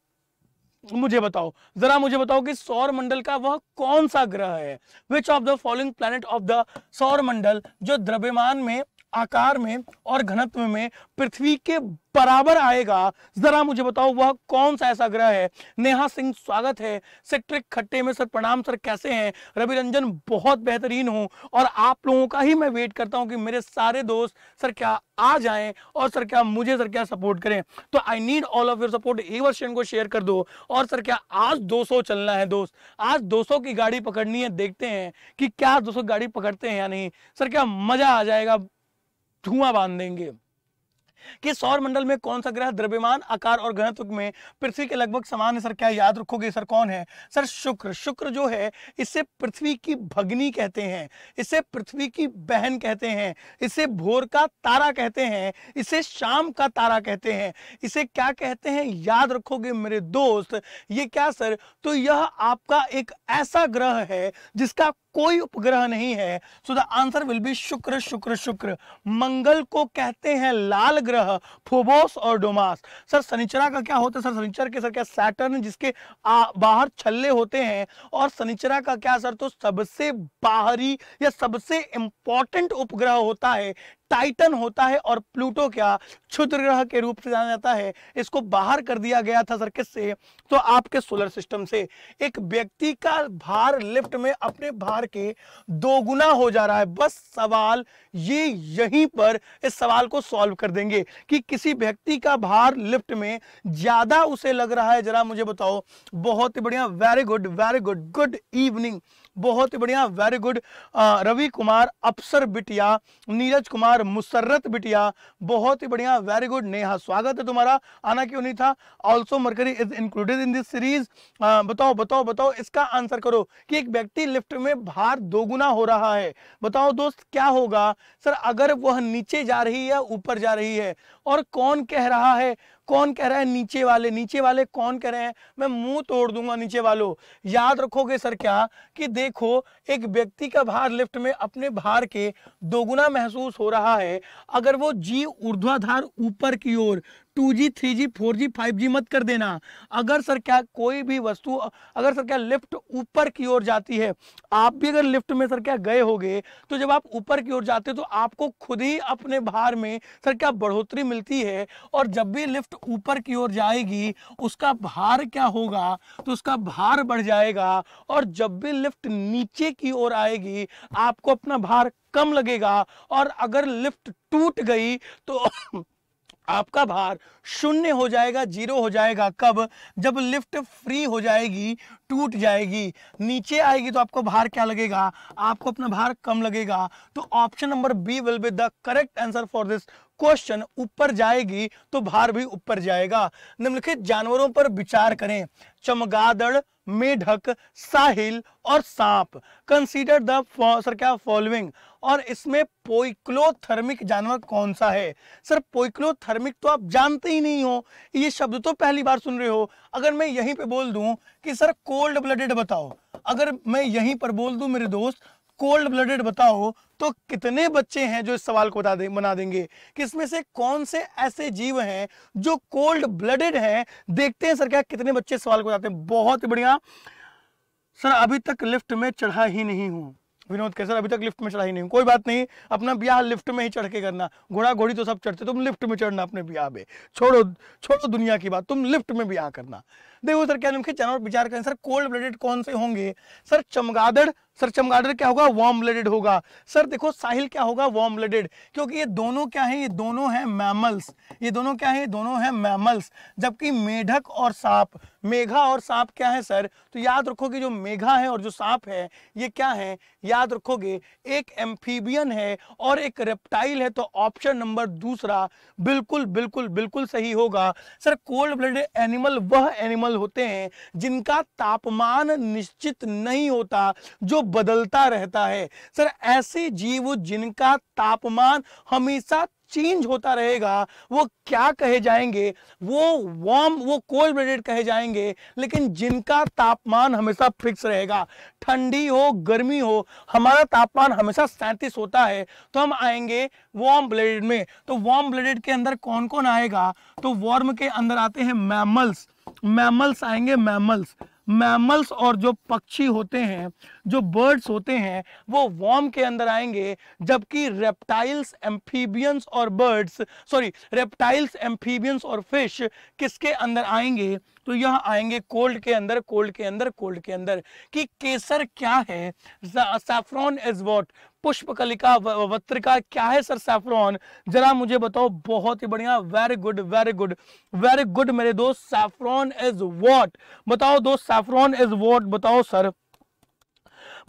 मुझे बताओ जरा मुझे बताओ कि सौर मंडल का वह कौन सा ग्रह है which of the following planet of the सौर मंडल जो द्रव्यमान में आकार में और घनत्व में पृथ्वी के बराबर आएगा जरा मुझे बताओ वह कौन सा ऐसा ग्रह है नेहा सिंह स्वागत है सिट्रिक खट्टे में सर प्रणाम सर कैसे हैं रवि रंजन बहुत बेहतरीन हूं और आप लोगों का ही मैं वेट करता हूं कि मेरे सारे दोस्त सर क्या आ जाएं और सर क्या मुझे सर क्या सपोर्ट करें तो I need all of your support एक बार को शेयर कर दो और सर क्या आज 200 चलना है दोस्त आज 200 की गाड़ी पकड़नी है देखते हैं कि क्या 200 गाड़ी पकड़ते हैं या नहीं सर क्या मजा आ जाएगा धुआं बांध देंगे कि सौर मंडल में कौन सा ग्रह द्रव्यमान आकार और घनत्व में पृथ्वी के लगभग समान है सर क्या याद रखोगे सर कौन है सर शुक्र शुक्र जो है इसे पृथ्वी की भगनी कहते हैं इसे पृथ्वी की बहन कहते हैं इसे भोर का तारा कहते हैं इसे शाम का तारा कहते हैं इसे क्या कहते हैं याद रखोगे मेरे दोस्त ये क्या सर तो यह आपका एक ऐसा ग्रह है जिसका कोई उपग्रह नहीं है so the answer will be Shukra Shukra शुक्र मंगल को कहते हैं लाल ग्रह फोबोस और डोमास सर शनिचरा का क्या होता है सर शनिचर के सर क्या सैटर्न जिसके आ, बाहर छल्ले होते हैं और शनिचरा का क्या सर तो सबसे बाहरी या सबसे इंपॉर्टेंट उपग्रह होता है टाइटन होता है और प्लूटो क्या क्षुद्र ग्रह के रूप से जाना जाता है इसको बाहर कर दिया गया था सर किससे तो आपके सोलर सिस्टम से एक व्यक्ति का भार लिफ्ट में अपने भार के दोगुना हो जा रहा है बस सवाल ये यहीं पर इस सवाल को सॉल्व कर देंगे कि किसी व्यक्ति का भार लिफ्ट में ज्यादा उसे लग रहा है जरा मुझे बताओ बहुत ही बढ़िया very good very good good evening बहुत ही बढ़िया वेरी गुड रवि कुमार अफसर बिटिया नीरज कुमार मुसर्रत बिटिया बहुत ही बढ़िया वेरी गुड नेहा स्वागत है तुम्हारा आना क्यों नहीं था also mercury is included in this series बताओ बताओ बताओ इसका आंसर करो कि एक व्यक्ति लिफ्ट में भार दोगुना हो रहा है बताओ दोस्त क्या होगा सर अगर वह नीचे जा रही है ऊपर जा रही है और कौन कह रहा है कौन कह रहा है नीचे वाले नीचे वाले कौन कह रहे हैं मैं मुंह तोड़ दूंगा नीचे वालों याद रखोगे सर क्या कि देखो एक व्यक्ति का भार लिफ्ट में अपने भार के दोगुना महसूस हो रहा है अगर वो जी ऊर्ध्वाधार ऊपर की ओर two G three G four G five G मत कर देना अगर सर क्या कोई भी वस्तु अगर सर क्या लिफ्ट ऊपर की ओर जाती है आप भी अगर लिफ्ट में सर क्या गए होगे तो जब आप ऊपर की ओर जाते हो तो आपको खुद ही अपने भार में सर क्या बढ़ोतरी मिलती है और जब भी लिफ्ट ऊपर की ओर जाएगी उसका भार क्या होगा तो उसका भार बढ़ जाएगा और जब भी लिफ्ट नीचे की ओर आएगी आपको अपना भार कम लगेगा और अगर लिफ्ट टूट गई तो आपका भार शून्य हो जाएगा जीरो हो जाएगा कब जब लिफ्ट फ्री हो जाएगी टूट जाएगी नीचे आएगी तो आपको भार क्या लगेगा आपको अपना भार कम लगेगा तो option number B will be the correct answer for this question ऊपर जाएगी तो भार भी ऊपर जाएगा निम्नलिखित जानवरों पर विचार करें चमगादड़ मेढक साहिल और सांप कंसीडर द सर क्या फॉलोइंग और इसमें पोइक्लोथर्मिक जानवर कौन सा है सर पोइक्लोथर्मिक तो आप जानते ही नहीं हो ये शब्द तो पहली बार सुन रहे हो अगर मैं यहीं पे बोल दूं कि सर कोल्ड ब्लडेड बताओ अगर मैं यहीं पर बोल दूं मेरे दोस्त कोल्ड ब्लडेड बताओ तो कितने बच्चे हैं जो इस सवाल को बता दे बना देंगे किसमें से कौन से ऐसे जीव हैं जो कोल्ड ब्लडेड हैं देखते हैं सर क्या कितने बच्चे सवाल को बताते हैं बहुत ही बढ़िया सर अभी तक लिफ्ट में चढ़ा ही नहीं हूं विनोद के सर अभी तक लिफ्ट में चढ़ा ही नहीं कोई बात नहीं अपना ब्याह लिफ्ट में ही चढ़ के करना घोड़ा घोड़ी तो सब चढ़ते तुम लिफ्ट में चढ़ना अपने ब्याह में छोड़ो छोड़ो दुनिया की बात तुम लिफ्ट में ब्याह करना देखो सर क्या जानवर विचार करें सर कोल्ड ब्लडेड कौन से होंगे सर चमगादड़ सर चमगाडर क्या होगा वार्म ब्लडेड होगा सर देखो साहिल क्या होगा वार्म ब्लडेड क्योंकि ये दोनों क्या है ये दोनों हैं मैमल्स ये दोनों क्या है ये दोनों हैं मैमल्स जबकि मेढक और सांप मेघा और सांप क्या है सर तो याद रखोगे जो मेघा है और जो सांप है ये क्या है याद रखोगे एक एम्फीबियन है और एक रेप्टाइल है तो ऑप्शन नंबर दूसरा बिल्कुल बिल्कुल बिल्कुल सही होगा सर कोल्ड ब्लडेड एनिमल वह एनिमल होते हैं जिनका तापमान निश्चित नहीं होता जो बदलता रहता है सर ऐसे जीव जिनका तापमान हमेशा चेंज होता रहेगा वो क्या कहे जाएंगे वो वार्म वो कोल्ड ब्लडेड कहे जाएंगे लेकिन जिनका तापमान हमेशा फिक्स रहेगा ठंडी हो गर्मी हो हमारा तापमान हमेशा सैंतीस होता है तो हम आएंगे वार्म ब्लडेड में तो वार्म ब्लडेड के अंदर कौन कौन आएगा तो वार्म के अंदर आते हैं मैमल्स मैमल्स आएंगे मैमल्स मैमल्स और जो पक्षी होते हैं जो बर्ड्स होते हैं वो वॉर्म के अंदर आएंगे जबकि रेप्टाइल्स एम्फीबियंस और बर्ड्स सॉरी रेप्टाइल्स एम्फीबियंस और फिश किसके अंदर आएंगे तो यह आएंगे कोल्ड के अंदर कोल्ड के अंदर कोल्ड के अंदर कि केसर क्या है सैफ्रॉन इज वॉट पुष्पकलिका वत्रिका क्या है सर सैफ्रॉन जरा मुझे बताओ बहुत ही बढ़िया very good very good very good मेरे दोस्त सैफ्रॉन इज वॉट बताओ दोस्त सैफ्रॉन इज वॉट बताओ सर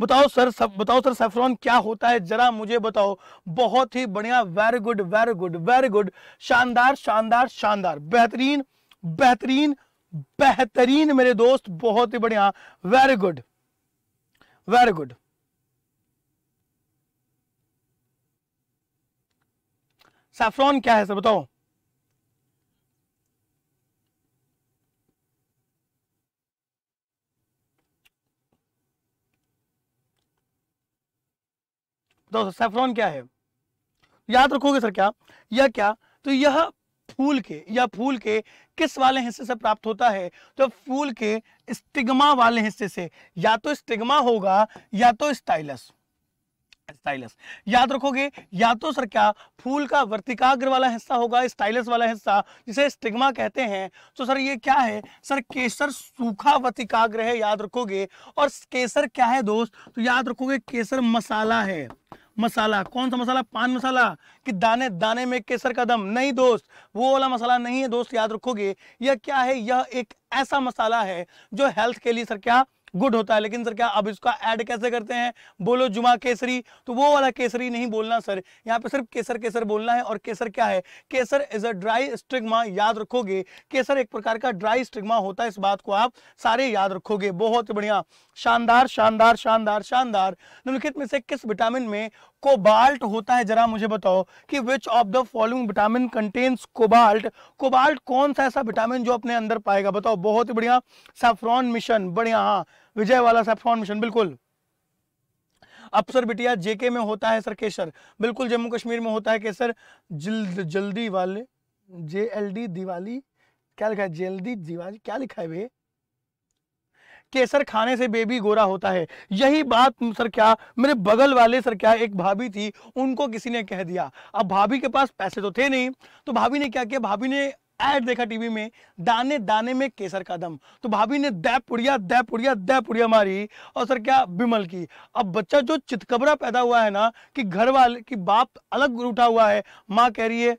बताओ सर सब बताओ सर सेफ्रॉन क्या होता है जरा मुझे बताओ बहुत ही बढ़िया very good very good very good शानदार शानदार शानदार बेहतरीन बेहतरीन बेहतरीन मेरे दोस्त बहुत ही बढ़िया very good very good saffron क्या है सर बताओ बताओ सर सेफ्रॉन क्या है याद रखोगे सर क्या यह क्या तो यह फूल के या फूल के किस वाले हिस्से से प्राप्त होता है तो फूल के स्टिग्मा वाले हिस्से से या तो स्टिग्मा होगा या तो स्टाइलस स्टाइलस याद रखोगे या तो सर क्या फूल का वर्तिकाग्र वाला हिस्सा होगा स्टाइलस वाला हिस्सा जिसे स्टिग्मा कहते हैं तो सर ये क्या है सर केसर सूखा वर्तिकाग्र है याद रखोगे और केसर क्या है दोस्त तो याद रखोगे केसर मसाला है मसाला कौन सा मसाला पान मसाला कि दाने दाने में केसर का दम नहीं दोस्त वो वाला मसाला नहीं है दोस्त याद रखोगे यह क्या है यह एक ऐसा मसाला है जो हेल्थ के लिए सर क्या गुड होता है लेकिन सर क्या अब इसका ऐड कैसे करते हैं बोलो जुमा केसरी तो वो वाला केसरी नहीं बोलना सर यहाँ पे सिर्फ केसर केसर बोलना है और केसर क्या है केसर इज अ ड्राई स्ट्रिग्मा याद रखोगे केसर एक प्रकार का ड्राई स्ट्रिग्मा होता है इस बात को आप सारे याद रखोगे बहुत बढ़िया शानदार शानदार शानदार शानदार निम्नलिखित में से किस विटामिन में कोबाल्ट होता है जरा मुझे बताओ कि which of the following vitamin contains cobalt cobalt कौन सा ऐसा विटामिन जो अपने अंदर पाएगा बताओ बहुत ही बढ़िया सैफ्रॉन मिशन बढ़िया हाँ विजय वाला सैफ्रॉन मिशन बिल्कुल अपसर बिटिया जेके में होता है सर केसर बिल्कुल जम्मू कश्मीर में होता है केसर जल्द जल्दी वाले जे एल डी दिवाली क्या लिखा है जल्दी दिवाली क्या लिखा है भैया केसर खाने से बेबी गोरा होता है यही बात सर क्या मेरे बगल वाले सर क्या एक भाभी थी उनको किसी ने कह दिया अब भाभी के पास पैसे तो थे नहीं तो भाभी ने क्या किया भाभी ने एड देखा टीवी में दाने दाने में केसर का दम तो भाभी ने दै पुड़िया दै पुड़िया दै पुड़िया मारी और सर क्या बिमल की अब बच्चा जो चितकबरा पैदा हुआ है ना कि घर वाले की बाप अलग उठा हुआ है माँ कह रही है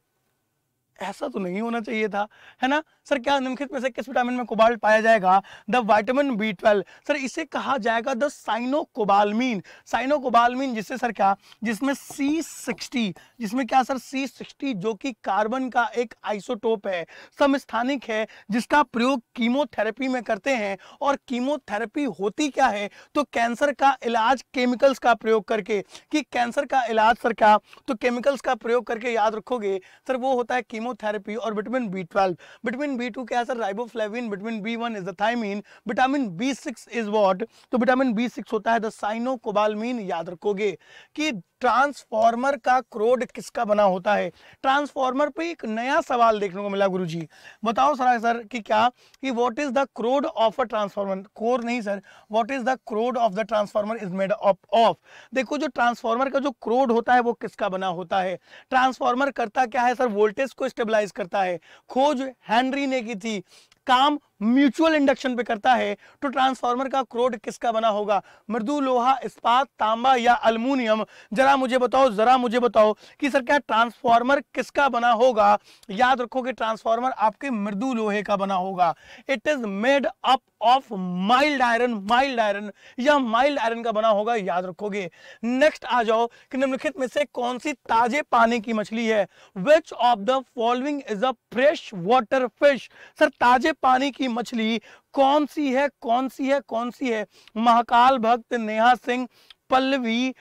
ऐसा तो नहीं होना चाहिए था है ना सर क्या निम्नलिखित में से किस विटामिन में कोबाल्ट पाया जाएगा the vitamin B twelve sir इसे कहा जाएगा द साइनोकोबालमीन साइनोकोबालमीन जिससे सर क्या जिसमें सी सिक्सटी जिसमें क्या सर सी सिक्सटी जो कि कार्बन का एक आइसोटोप है समस्थानिक है जिसका प्रयोग कीमोथेरेपी में करते हैं और कीमोथेरेपी होती क्या है तो कैंसर का इलाज केमिकल्स का प्रयोग करके कि कैंसर का इलाज सर क्या तो केमिकल्स का प्रयोग करके याद रखोगे सर वो होता है कीमोथेरेपी और vitamin B twelve vitamin B two क्या sir riboflavin vitamin one is the thiamine vitamin six is what तो विटामिन बी सिक्स होता है द साइनोकोबालमीन याद रखोगे कि ट्रांसफॉर्मर का क्रोड किसका बना होता है ट्रांसफॉर्मर पे एक नया सवाल देखने को मिला गुरुजी बताओ सर सर कि क्या कि व्हाट इज द क्रोड ऑफ अ ट्रांसफॉर्मर कोर नहीं सर व्हाट इज द क्रोड of the transformer is made up of देखो जो ट्रांसफॉर्मर का जो क्रोड होता है वो किसका बना होता है ट्रांसफॉर्मर करता क्या है सर वोल्टेज को स्टेबलाइज करता है खोज हैनरी ने की थी काम म्यूचुअल इंडक्शन पे करता है तो ट्रांसफार्मर का क्रोड किसका बना होगा मृदु लोहा इस्पात तांबा या अल्मोनियम जरा मुझे बताओ जरा मुझे बताओ कि सर क्या ट्रांसफार्मर किसका बना होगा याद रखो कि ट्रांसफार्मर आपके मृदु लोहे का बना होगा it is made up of mild iron mild iron या माइल्ड आयरन का बना होगा याद रखोगे नेक्स्ट आ जाओ कि निम्नलिखित में से कौन सी ताजे पानी की मछली है which of the following is a fresh water fish sir ताजे पानी की वाली मछली कौन सी है कौन सी है कौन सी है महाकाल भक्त नेहा सिंह पल्लवी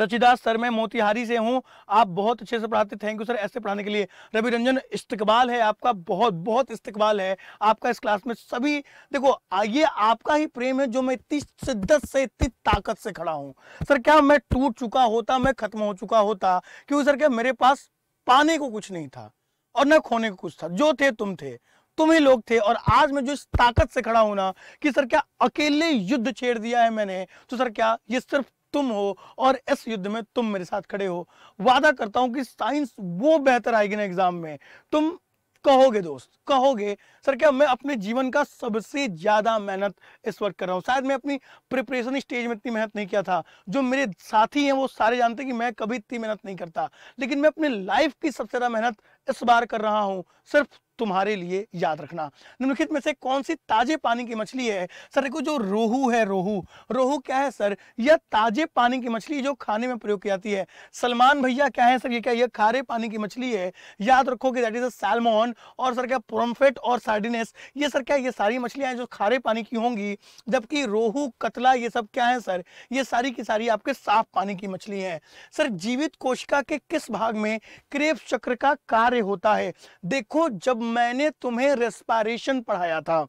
रचिदास सर मैं मोतिहारी से हूँ आप बहुत अच्छे से पढ़ाते थैंक यू सर ऐसे पढ़ाने के लिए रवि रंजन इस्तकबाल है आपका बहुत बहुत इस्तकबाल है आपका इस क्लास में सभी देखो ये आपका ही प्रेम है जो मैं इतनी शिद्दत से इतनी ताकत से खड़ा हूँ सर क्या मैं टूट चुका होता मैं खत्म हो चुका होता क्योंकि सर क्या मेरे पास पाने को कुछ नहीं था और न खोने को कुछ था जो थे तुम थे तुम तो ही लोग थे और आज मैं जो इस ताकत से खड़ा हूं ना कि सर क्या अकेले युद्ध छेड़ दिया है मैंने तो सर क्या ये सिर्फ तुम हो और इस युद्ध में तुम मेरे साथ खड़े हो वादा करता हूं कि साइंस वो बेहतर आएगी ना एग्जाम में तुम कहोगे दोस्त कहोगे सर क्या मैं अपने जीवन का सबसे ज़्यादा मेहनत इस वक्त कर रहा हूँ शायद मैं अपनी प्रिपरेशन स्टेज में इतनी मेहनत नहीं किया था जो मेरे साथी हैं वो सारे जानते हैं कि मैं कभी इतनी मेहनत नहीं करता लेकिन मैं अपने लाइफ की सबसे ज़्यादा मेहनत इस बार कर रहा हूं सिर्फ तुम्हारे लिए याद रखना निम्नलिखित में से कौन सी ताजे पानी की मछली है सर देखो जो रोहू है रोहू रोहू क्या है सर यह ताजे पानी की मछली जो खाने में प्रयोग की जाती है सलमान भैया क्या है सर ये क्या यह खारे पानी की मछली है याद रखो कि दैट इज सैलमोन और सर क्या प्रोम्फेट और सार्डिनेस ये सर क्या ये सारी मछलियां जो खारे पानी की होंगी जबकि रोहू कतला ये सब क्या है सर ये सारी की सारी आपके साफ पानी की मछली है सर जीवित कोशिका के किस भाग में क्रेप चक्र का कार्य में होता है देखो जब मैंने तुम्हें रेस्पारेशन पढ़ाया था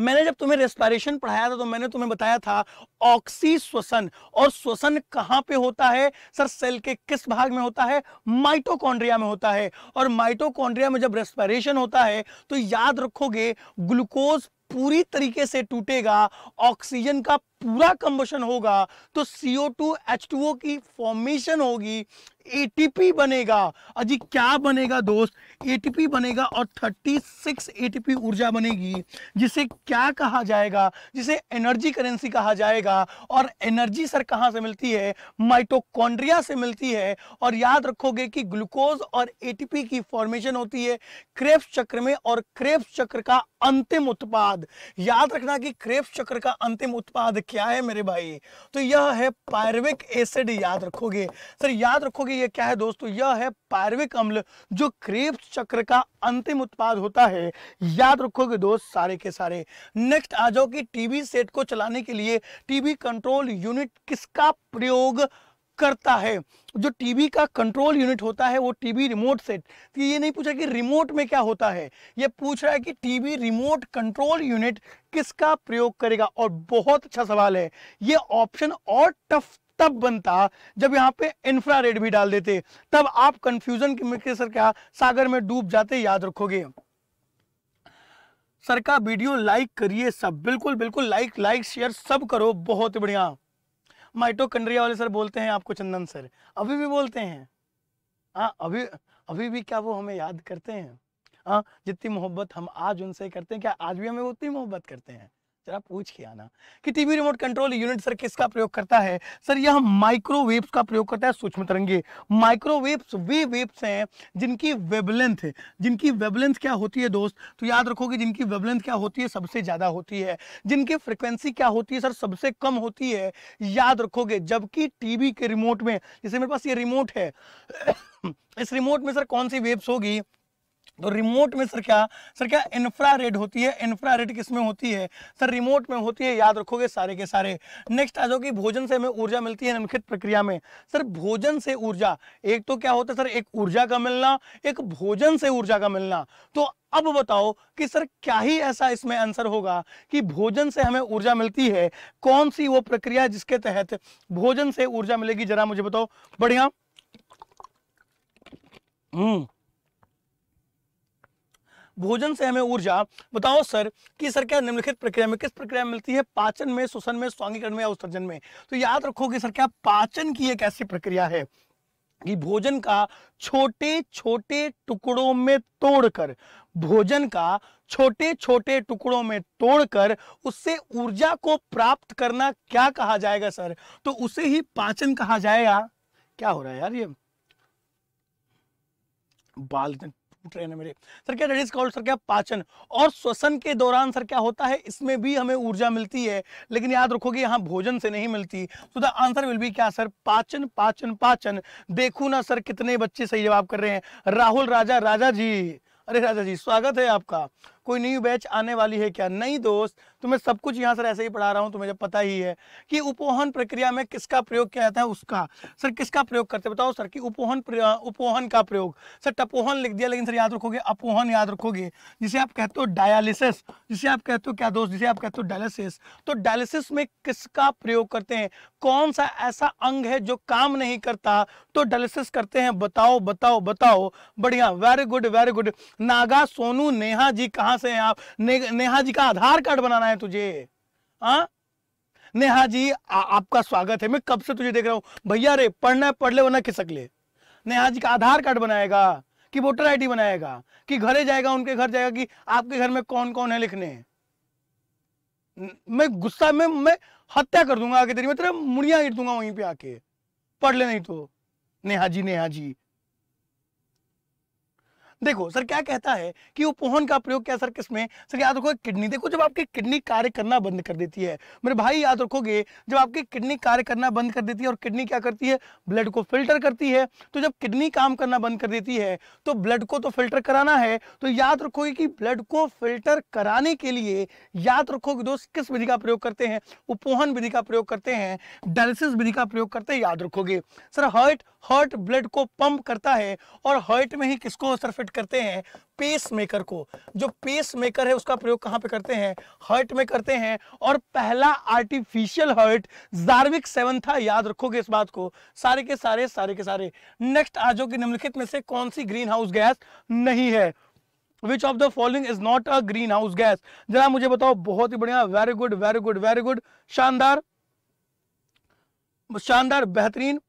मैंने जब तुम्हें रेस्पायरेशन पढ़ाया था तो मैंने तुम्हें बताया था ऑक्सी श्वसन और श्वसन कहां पे होता है सर सेल के किस भाग में होता है माइटोकॉन्ड्रिया में होता है और माइटोकॉन्ड्रिया में जब रेस्पायरेशन होता है तो याद रखोगे ग्लूकोज पूरी तरीके से टूटेगा ऑक्सीजन का पूरा कम्बशन होगा तो CO2 H2O की फॉर्मेशन होगी ATP बनेगा अजी क्या बनेगा दोस्त ATP बनेगा और 36 ATP ऊर्जा बनेगी जिसे क्या कहा जाएगा जिसे एनर्जी करेंसी कहा जाएगा और एनर्जी सर कहां से मिलती है माइटोकॉन्ड्रिया से मिलती है और याद रखोगे कि ग्लूकोज और ATP की फॉर्मेशन होती है क्रेप्स चक्र में और क्रेप्स चक्र का अंतिम उत्पाद याद रखना कि क्रेप्स चक्र का अंतिम उत्पाद क्या है मेरे भाई तो यह है पायरविक एसिड याद रखोगे सर याद रखोगे यह क्या है दोस्तों यह है पायरविक अम्ल जो क्रेप चक्र का अंतिम उत्पाद होता है याद रखोगे दोस्त सारे के सारे नेक्स्ट आ जाओ कि टीबी सेट को चलाने के लिए टीबी कंट्रोल यूनिट किसका प्रयोग करता है जो टीवी का कंट्रोल यूनिट होता है वो टीवी रिमोट सेट तो ये नहीं पूछा कि रिमोट में क्या होता है ये पूछ रहा है कि टीवी रिमोट कंट्रोल यूनिट किसका प्रयोग करेगा और बहुत अच्छा सवाल है ये ऑप्शन और टफ तब बनता जब यहाँ पे इंफ्रारेड भी डाल देते तब आप कंफ्यूजन के सर क्या सागर में डूब जाते याद रखोगे सर का वीडियो लाइक करिए सब बिल्कुल बिल्कुल लाइक लाइक शेयर सब करो बहुत बढ़िया माइटोकंड्रिया वाले सर बोलते हैं आपको चंदन सर अभी भी बोलते हैं हाँ अभी अभी भी क्या वो हमें याद करते हैं हाँ जितनी मोहब्बत हम आज उनसे करते हैं क्या आज भी हमें उतनी मोहब्बत करते हैं जरा पूछ के आना कि TV remote control unit sir किसका प्रयोग करता है सर यह माइक्रोवेव्स का प्रयोग करता है सूक्ष्म तरंगे माइक्रोवेव्स वे वेव्स हैं जिनकी वेबलेंथ जिनकी वेबलेंथ क्या होती है दोस्त तो याद रखो कि जिनकी वेबलेंथ क्या होती है सबसे ज़्यादा होती है जिनकी फ्रिक्वेंसी क्या होती है सर सबसे कम होती है याद रखोगे जबकि टीवी के रिमोट में जैसे मेरे पास ये रिमोट है <coughs> इस रिमोट में सर कौन सी वेव्स होगी तो रिमोट में सर क्या सर क्या इंफ्रा रेड होती है इंफ्रा रेड किस में होती है सर रिमोट में होती है याद रखोगे सारे के सारे नेक्स्ट आ जाओ भोजन से हमें ऊर्जा मिलती है निम्नलिखित प्रक्रिया में सर भोजन से ऊर्जा एक तो क्या होता है सर एक ऊर्जा का मिलना एक भोजन से ऊर्जा का मिलना तो अब बताओ कि सर क्या ही ऐसा इसमें आंसर होगा कि भोजन से हमें ऊर्जा मिलती है कौन सी वो प्रक्रिया जिसके तहत भोजन से ऊर्जा मिलेगी जरा मुझे बताओ बढ़िया हम्म भोजन से हमें ऊर्जा बताओ सर कि सर क्या निम्नलिखित प्रक्रिया में किस प्रक्रिया में मिलती है पाचन में शोषण में स्वांगीकरण में या उत्सर्जन में तो याद रखो कि सर क्या पाचन की एक ऐसी प्रक्रिया है कि भोजन का छोटे छोटे टुकड़ों में तोड़कर भोजन का छोटे छोटे टुकड़ों में तोड़कर उससे ऊर्जा को प्राप्त करना क्या कहा जाएगा सर तो उसे ही पाचन कहा जाएगा क्या हो रहा है यार ये बाल रहे हैं मेरे सर क्या डेट इज कॉल्ड सर क्या पाचन और श्वसन के दौरान सर क्या होता है इसमें भी हमें ऊर्जा मिलती है लेकिन याद रखो कि यहाँ भोजन से नहीं मिलती तो द आंसर विल बी क्या सर पाचन पाचन पाचन देखो ना सर कितने बच्चे सही जवाब कर रहे हैं राहुल राजा राजा जी अरे राजा जी स्वागत है आपका कोई न्यू बैच आने वाली है क्या नहीं दोस्त तुम्हें तो सब कुछ यहाँ सर ऐसे ही पढ़ा रहा हूँ तुम्हें जब पता ही है कि उपोहन प्रक्रिया में किसका प्रयोग किया जाता है उसका सर किसका प्रयोग करते बताओ सर कि उपोहन उपोहन का प्रयोग सर टपोहन लिख दिया लेकिन सर याद रखोगे अपोहन याद रखोगे जिसे आप कहते हो डायलिसिस जिसे आप कहते हो क्या दोस्त जिसे आप कहते हो डायलिसिस तो डायलिसिस में किसका प्रयोग करते हैं कौन सा ऐसा अंग है जो काम नहीं करता तो डायलिसिस करते हैं बताओ बताओ बताओ बढ़िया very good very good Naga Sonu Neha ji कहा कहां से हैं आप ने, नेहा जी का आधार कार्ड बनाना है तुझे आ? हाँ? नेहा जी आ, आपका स्वागत है मैं कब से तुझे देख रहा हूँ भैया रे पढ़ना है पढ़ ले वरना खिसक ले नेहा जी का आधार कार्ड बनाएगा कि वोटर आईडी बनाएगा कि घरे जाएगा उनके घर जाएगा कि आपके घर में कौन कौन है लिखने मैं गुस्सा में मैं हत्या कर दूंगा आगे तेरी मैं तेरा मुड़िया गिर दूंगा वहीं पे आके पढ़ ले नहीं तो नेहा जी नेहा जी देखो सर क्या कहता है कि उपोहन का प्रयोग क्या सर किस में सर याद रखोगे किडनी देखो जब आपकी किडनी कार्य करना बंद कर देती है मेरे भाई याद रखोगे जब आपकी किडनी कार्य करना बंद कर देती है और किडनी क्या करती है ब्लड को फिल्टर करती है तो जब किडनी काम करना बंद कर देती है तो ब्लड को तो फिल्टर कराना है तो याद रखोगे कि ब्लड को फिल्टर कराने के लिए याद रखोगे दोस्त किस विधि का प्रयोग करते हैं उपोहन विधि का प्रयोग करते हैं डायलिसिस विधि का प्रयोग करते हैं याद रखोगे सर हर्ट हार्ट ब्लड को पंप करता है और हार्ट में ही किसको सरफिट करते हैं पेस मेकर को जो पेस मेकर है उसका प्रयोग कहाँ पे करते हैं हार्ट में करते हैं और पहला आर्टिफिशियल हार्ट जार्विक सेवन था याद रखोगे इस बात को सारे के सारे सारे के सारे नेक्स्ट आज जाओ निम्नलिखित में से कौन सी ग्रीन हाउस गैस नहीं है which of the following is not a greenhouse gas जरा मुझे बताओ बहुत ही बढ़िया very good very good very good शानदार शानदार बेहतरीन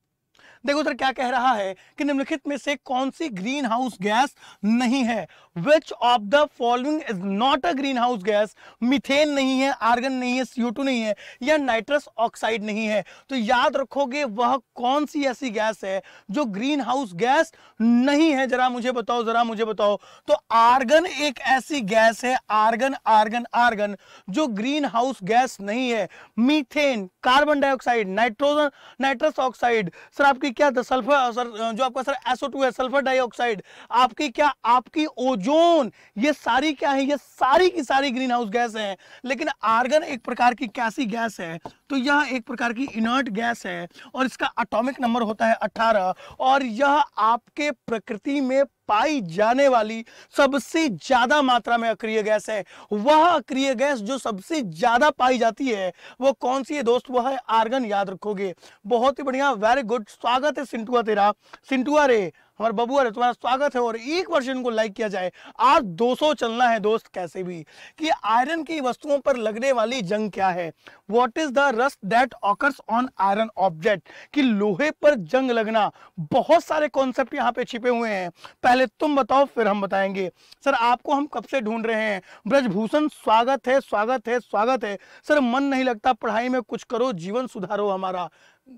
देखो उधर क्या कह रहा है कि निम्नलिखित में से कौन सी ग्रीन हाउस गैस नहीं है which of the following is not a greenhouse gas methane नहीं है आर्गन नहीं है सीओ नहीं है या नाइट्रस ऑक्साइड नहीं है तो याद रखोगे वह कौन सी ऐसी गैस है जो ग्रीन हाउस गैस नहीं है जरा मुझे बताओ जरा मुझे बताओ तो आर्गन एक ऐसी गैस है आर्गन आर्गन आर्गन जो ग्रीन हाउस गैस नहीं है methane carbon dioxide nitrogen nitrous oxide sir आपकी क्या था सल्फर सर जो आपका सर एसओ टू है सल्फर डाइऑक्साइड आपकी क्या आपकी ओजोन ये सारी क्या है ये सारी की सारी ग्रीन हाउस गैस है लेकिन आर्गन एक प्रकार की कैसी गैस है तो यह एक प्रकार की इनर्ट गैस है और इसका अटोमिक नंबर होता है 18 और यह आपके प्रकृति में पाई जाने वाली सबसे ज्यादा मात्रा में अक्रिय गैस है वह अक्रिय गैस जो सबसे ज्यादा पाई जाती है वो कौन सी है दोस्त वह है आर्गन याद रखोगे बहुत ही बढ़िया वेरी गुड स्वागत है सिंटुआ तेरा सिंटुआ रे हमारे बबुआ है तुम्हारा स्वागत है और एक वर्षन को लाइक किया जाए आज 200 चलना है दोस्त कैसे भी कि आयरन की वस्तुओं पर लगने वाली जंग क्या है what is the rust that occurs on iron object कि लोहे पर जंग लगना बहुत सारे कॉन्सेप्ट यहाँ पे छिपे हुए हैं पहले तुम बताओ फिर हम बताएंगे सर आपको हम कब से ढूंढ रहे हैं ब्रजभूषण स्वागत है स्वागत है स्वागत है सर मन नहीं लगता पढ़ाई में कुछ करो जीवन सुधारो हमारा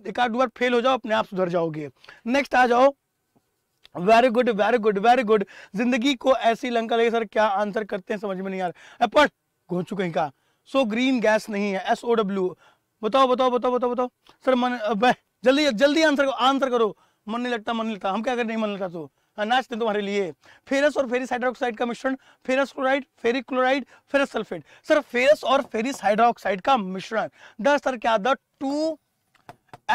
एक आध बार फेल हो जाओ अपने आप सुधर जाओगे नेक्स्ट आ जाओ very good very good very good जिंदगी को ऐसी लंका लगे सर क्या आंसर करते हैं समझ में नहीं आ रहा एपट घोंच कहीं का सो ग्रीन गैस नहीं है एस ओ डब्ल्यू बताओ बताओ बताओ बताओ बताओ सर मन जल्दी जल्दी आंसर आंसर करो मन नहीं लगता मन नहीं लगता हम क्या करें नहीं मन लगता तो हाँ, नाचते तुम्हारे लिए फेरस और फेरिस हाइड्रोक्साइड का मिश्रण ferrous chloride ferric chloride ferrous sulphate sir ferrous और फेरिस हाइड्रोक्साइड का मिश्रण द सर क्या the two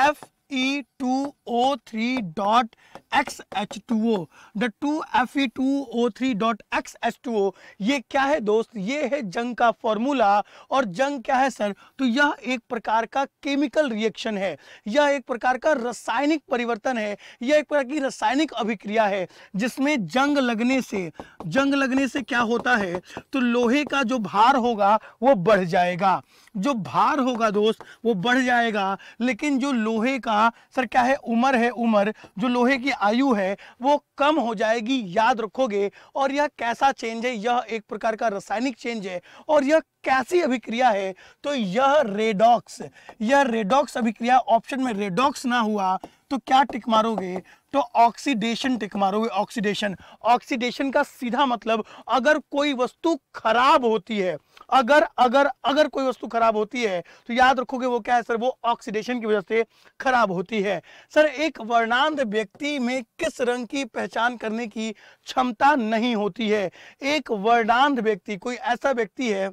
F E two O three dot X H two O the two F E two O three dot X H two O ये क्या है दोस्त ये है जंग का फॉर्मूला और जंग क्या है सर तो यह एक प्रकार का केमिकल रिएक्शन है यह एक प्रकार का रासायनिक परिवर्तन है यह एक प्रकार की रासायनिक अभिक्रिया है जिसमें जंग लगने से जंग लगने से क्या होता है तो लोहे का जो भार होगा वो बढ़ जाएगा जो भार होगा दोस्त वो बढ़ जाएगा लेकिन जो लोहे का यहाँ सर क्या है उम्र है उम्र जो लोहे की आयु है वो कम हो जाएगी याद रखोगे और यह कैसा चेंज है यह एक प्रकार का रासायनिक चेंज है और यह कैसी अभिक्रिया है तो यह रेडॉक्स यह रेडॉक्स अभिक्रिया ऑप्शन में रेडॉक्स ना हुआ तो क्या टिक मारोगे तो ऑक्सीडेशन टिक मारोगे ऑक्सीडेशन ऑक्सीडेशन का सीधा मतलब अगर कोई वस्तु खराब होती है अगर अगर अगर कोई वस्तु खराब होती है तो याद रखोगे वो क्या है सर वो ऑक्सीडेशन की वजह से खराब होती है सर एक वर्णांध व्यक्ति में किस रंग की पहचान करने की क्षमता नहीं होती है एक वर्णांध व्यक्ति कोई ऐसा व्यक्ति है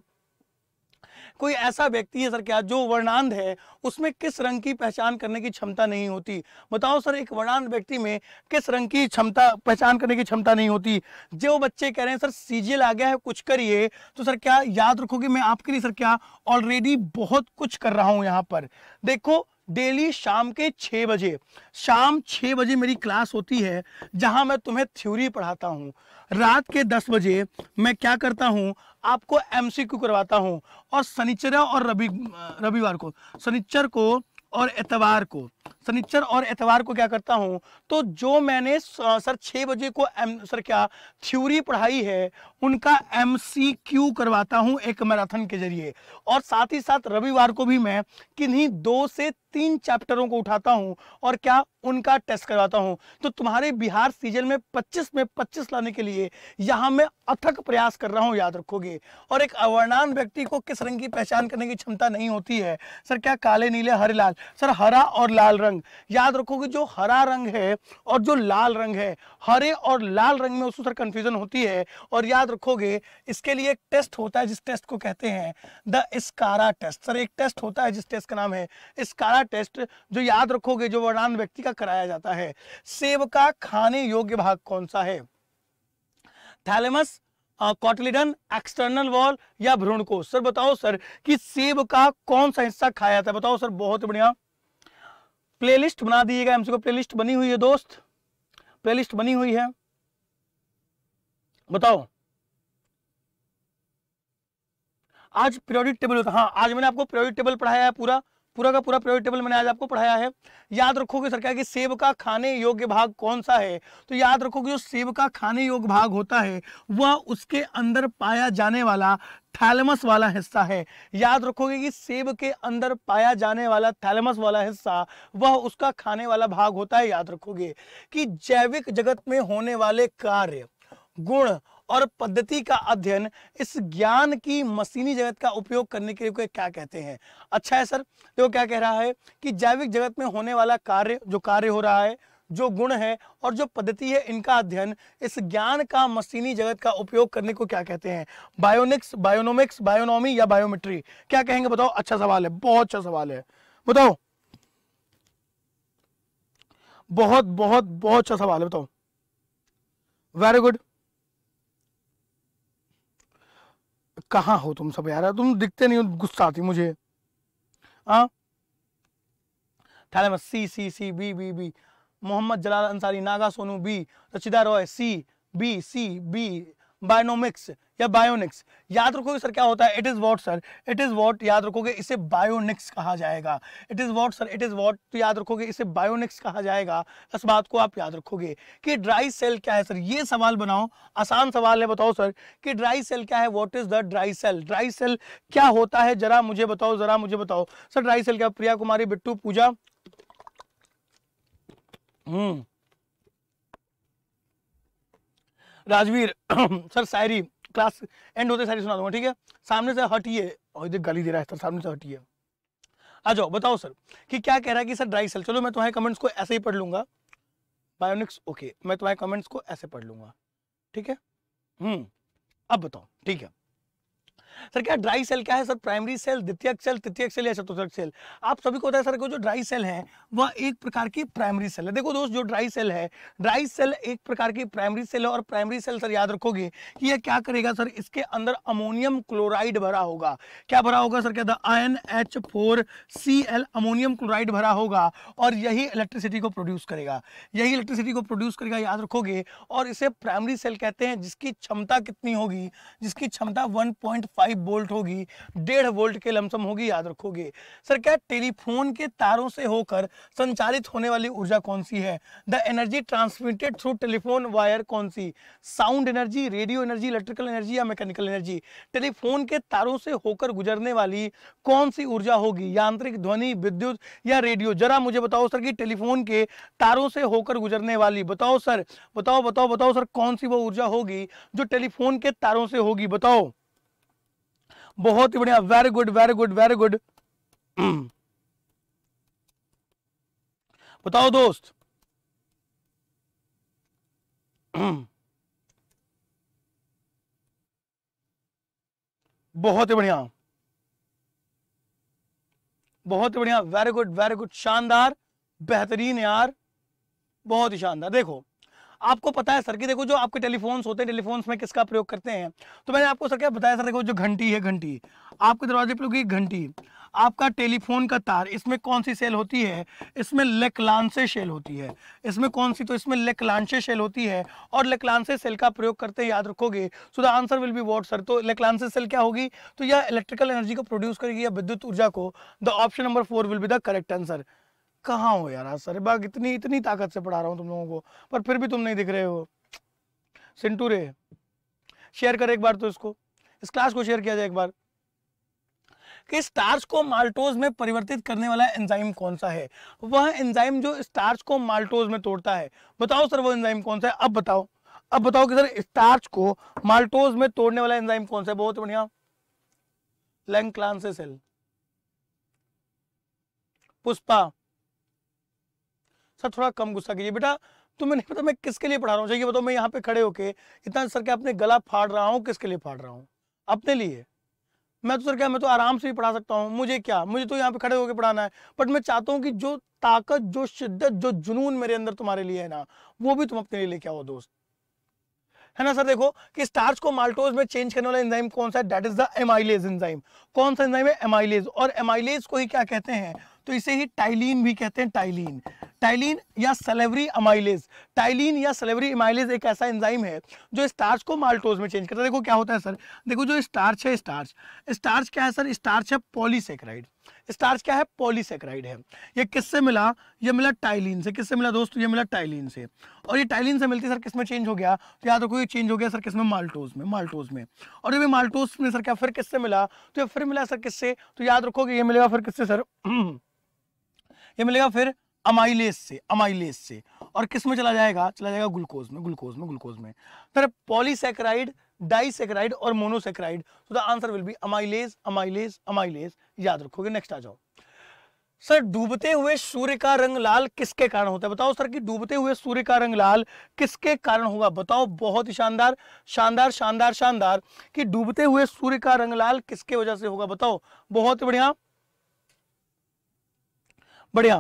कोई ऐसा व्यक्ति है सर क्या जो वर्णांध है उसमें किस रंग की पहचान करने की क्षमता नहीं होती बताओ सर एक वर्णांध व्यक्ति में किस रंग की क्षमता पहचान करने की क्षमता नहीं होती जो बच्चे कह रहे हैं सर सीजियल आ गया है कुछ करिए तो सर क्या याद कि मैं आपके लिए सर क्या ऑलरेडी बहुत कुछ कर रहा हूँ यहाँ पर देखो डेली शाम के छः बजे शाम छः बजे मेरी क्लास होती है जहां मैं तुम्हें थ्योरी पढ़ाता हूं रात के दस बजे मैं क्या करता हूं आपको एमसीक्यू करवाता हूँ और शनिचर और रवि रविवार को शनिचर को और एतवार को शनिचर और एतवार को क्या करता हूँ तो जो मैंने सर छः बजे को एम सर क्या थ्योरी पढ़ाई है उनका एम सी क्यू करवाता हूँ एक मैराथन के जरिए और साथ ही साथ रविवार को भी मैं किन्हीं दो से तीन चैप्टरों को उठाता हूँ और क्या उनका टेस्ट करवाता हूँ तो तुम्हारे बिहार सीजन में 25 में 25 लाने के लिए यहाँ मैं अथक प्रयास कर रहा हूँ याद रखोगे और एक अवर्णान व्यक्ति को किस रंग की पहचान करने की क्षमता नहीं होती है सर क्या काले नीले हरे लाल सर हरा और लाल लाल रंग याद रखो कि जो हरा रंग है और जो लाल रंग है हरे और लाल रंग में उसको सर कंफ्यूजन होती है और याद रखोगे इसके लिए एक टेस्ट होता है जिस टेस्ट को कहते हैं द इसकारा टेस्ट सर एक टेस्ट होता है जिस टेस्ट का नाम है इसकारा टेस्ट जो याद रखोगे जो वर्णान व्यक्ति का कराया जाता है सेब का खाने योग्य भाग कौन सा है थैलेमस कॉटलिडन एक्सटर्नल वॉल या भ्रूण को सर बताओ सर कि सेब का कौन सा हिस्सा खाया जाता है बताओ सर बहुत बढ़िया प्लेलिस्ट बना दीजिएगा को प्लेलिस्ट बनी हुई है दोस्त प्लेलिस्ट बनी हुई है बताओ आज पीरियोडिक टेबल होता हाँ आज मैंने आपको पीरियोडिक टेबल पढ़ाया है पूरा पूरा का पूरा प्रायोरिटी टेबल मैंने आज आपको पढ़ाया है याद रखोगे सर क्या कि सेब का खाने योग्य भाग कौन सा है तो याद रखोगे जो सेब का खाने योग्य भाग होता है वह उसके अंदर पाया जाने वाला थैलमस वाला हिस्सा है याद रखोगे कि सेब के अंदर पाया जाने वाला थैलमस वाला हिस्सा वह उसका खाने वाला भाग होता है याद रखोगे कि जैविक जगत में होने वाले कार्य गुण और पद्धति का अध्ययन इस ज्ञान की मशीनी जगत का उपयोग करने के लिए क्या कहते हैं अच्छा है सर देखो क्या कह रहा है कि जैविक जगत में होने वाला कार्य जो कार्य हो रहा है जो गुण है और जो पद्धति है इनका अध्ययन इस ज्ञान का मशीनी जगत का उपयोग करने को क्या कहते हैं बायोनिक्स बायोनोमिक्स बायोनॉमी या बायोमेट्री क्या कहेंगे बताओ अच्छा सवाल है बहुत अच्छा सवाल है बताओ बहुत बहुत बहुत अच्छा सवाल है बताओ वेरी गुड कहाँ हो तुम सब यार तुम दिखते नहीं हो गुस्सा आती मुझे हाँ में C C C B B B Mohammad Jalal Ansari Naga Sonu B Rachida Roy C B C B bionomics या बायोनिक्स याद रखोगे सर क्या होता है it is what sir it is what याद रखोगे इसे बायोनिक्स कहा जाएगा it is what sir it is what तो याद रखोगे इसे बायोनिक्स कहा जाएगा इस बात को आप याद रखोगे कि ड्राई सेल क्या है सर ये सवाल बनाओ आसान सवाल है बताओ सर कि ड्राई सेल क्या है what is the dry cell dry cell क्या होता है जरा मुझे बताओ जरा मुझे बताओ सर ड्राई सेल क्या प्रिया कुमारी बिट्टू पूजा हम्म राजवीर सर <clears throat> सायरी क्लास एंड होते सारी सुना दूंगा ठीक है सामने से हटिए और इधर गाली दे रहा है सर सामने से हटिए आ जाओ बताओ सर कि क्या कह रहा है कि सर ड्राई सेल चलो मैं तुम्हारे कमेंट्स को ऐसे ही पढ़ लूंगा बायोनिक्स ओके मैं तुम्हारे कमेंट्स को ऐसे पढ़ लूंगा ठीक है हम्म अब बताओ ठीक है सर क्या ड्राई सेल क्या है सर प्राइमरी सेल द्वितीय सेल तृतीय सेल या चतुर्थक सेल आप सभी को पता सर जो ड्राई सेल है वह एक प्रकार की प्राइमरी सेल है देखो दोस्त जो ड्राई सेल है ड्राई सेल एक प्रकार की प्राइमरी सेल है और प्राइमरी सेल सर याद रखोगे कि यह क्या करेगा सर इसके अंदर अमोनियम क्लोराइड भरा होगा क्या भरा होगा सर क्या था ion H four C L ammonium chloride भरा होगा और यही इलेक्ट्रिसिटी को प्रोड्यूस करेगा यही इलेक्ट्रिसिटी को प्रोड्यूस करेगा याद रखोगे और इसे प्राइमरी सेल कहते हैं जिसकी क्षमता कितनी होगी जिसकी क्षमता 1.5 फाइव वोल्ट होगी डेढ़ वोल्ट के लमसम होगी याद रखोगे सर क्या टेलीफोन के तारों से होकर संचालित होने वाली ऊर्जा कौन सी है the energy transmitted through telephone wire कौन सी sound energy radio energy electrical energy या मैकेनिकल एनर्जी टेलीफोन के तारों से होकर गुजरने वाली कौन सी ऊर्जा होगी यांत्रिक ध्वनि विद्युत या रेडियो जरा मुझे बताओ सर कि टेलीफोन के तारों से होकर गुजरने वाली बताओ सर बताओ बताओ बताओ सर कौन सी वो ऊर्जा होगी जो टेलीफोन के तारों से होगी बताओ बहुत ही बढ़िया very good very good very good बताओ दोस्त बहुत ही बढ़िया बहुत ही बढ़िया वेरी गुड वेरी गुड शानदार बेहतरीन यार बहुत ही शानदार देखो आपको पता है सर की देखो जो आपके टेलीफोन्स होते हैं टेलीफोन्स में किसका प्रयोग करते हैं तो मैंने आपको सर क्या बताया सर देखो जो घंटी है घंटी आपके दरवाजे पर लगी घंटी आपका टेलीफोन का तार इसमें कौन सी सेल होती है इसमें लेकलांसे सेल होती है इसमें कौन सी तो इसमें लेकलांसे सेल होती है और लेकलांसे सेल का प्रयोग करते याद रखोगे so the answer will be what sir तो लेकलांसे सेल क्या होगी तो यह इलेक्ट्रिकल एनर्जी को प्रोड्यूस करेगी या विद्युत ऊर्जा को the option number four will be the correct answer कहाँ हो यार आज सारे बाग इतनी इतनी ताकत से पढ़ा रहा हूँ तुम लोगों को पर फिर भी तुम नहीं दिख रहे हो सिंटू रे शेयर कर एक बार तो इसको इस क्लास को शेयर किया जाए एक बार कि स्टार्च को माल्टोज में परिवर्तित करने वाला एंजाइम कौन सा है वह एंजाइम जो स्टार्च को माल्टोज में तोड़ता है बताओ सर वो एंजाइम कौन सा है अब बताओ अब बताओ कि सर स्टार्च को माल्टोज में तोड़ने वाला एंजाइम कौन सा है बहुत बढ़िया लैंग क्लांसेल पुष्पा सर थोड़ा कम गुस्सा कीजिए बेटा तुम्हें नहीं पता मैं किसके लिए पढ़ा रहा हूँ चाहिए बताओ मैं यहाँ पे खड़े होके इतना सर क्या अपने गला फाड़ रहा हूँ किसके लिए फाड़ रहा हूँ अपने लिए मैं तो सर क्या मैं तो आराम से ही पढ़ा सकता हूँ मुझे क्या मुझे तो यहाँ पे खड़े होकर पढ़ाना है बट मैं चाहता हूँ कि जो ताकत जो शिद्दत जो जुनून मेरे अंदर तुम्हारे लिए है ना वो भी तुम अपने लिए लेके आओ दोस्त है ना सर देखो कि स्टार्च को माल्टोज में चेंज करने वाला एंजाइम कौन सा है that is the amylase enzyme कौन सा एंजाइम है एमाइलेज और एमाइलेज को ही क्या कहते हैं तो इसे ही टाइलिन भी कहते हैं टाइलिन टाइलिन या सलेवरी अमाइलेज टाइलिन या सलेवरी अमाइलेज एक ऐसा एंजाइम है जो स्टार्च को माल्टोज में चेंज करता है देखो क्या होता है सर देखो जो स्टार्च है स्टार्च स्टार्च क्या है सर स्टार्च है पॉलीसेक्राइड स्टार्च क्या है पॉलीसेक्राइड है ये किससे मिला ये मिला टाइलिन से किससे मिला दोस्त ये मिला टाइलिन से और ये टाइलिन से मिलती सर किसमें चेंज हो गया तो याद रखो ये चेंज हो गया सर किस में माल्टोज में माल्टोज में और ये माल्टोज में सर क्या फिर किससे मिला तो ये फिर मिला सर किससे तो याद रखोगे ये मिलेगा फिर किससे सर <clears throat> ये मिलेगा फिर अमाइलेज से अमाइलेज से और किस में चला जाएगा चला जाएगा ग्लूकोज में ग्लूकोज में ग्लूकोज में फिर पॉलीसेक्राइड डाइसेक्राइड और monosaccharide so the answer will be amylase amylase amylase याद रखोगे नेक्स्ट आ जाओ सर डूबते हुए सूर्य का रंग लाल किसके कारण होता है बताओ सर कि डूबते हुए सूर्य का रंग लाल किसके कारण होगा बताओ बहुत ही शानदार शानदार शानदार शानदार कि डूबते हुए सूर्य का रंग लाल किसके वजह से होगा बताओ बहुत बढ़िया बढ़िया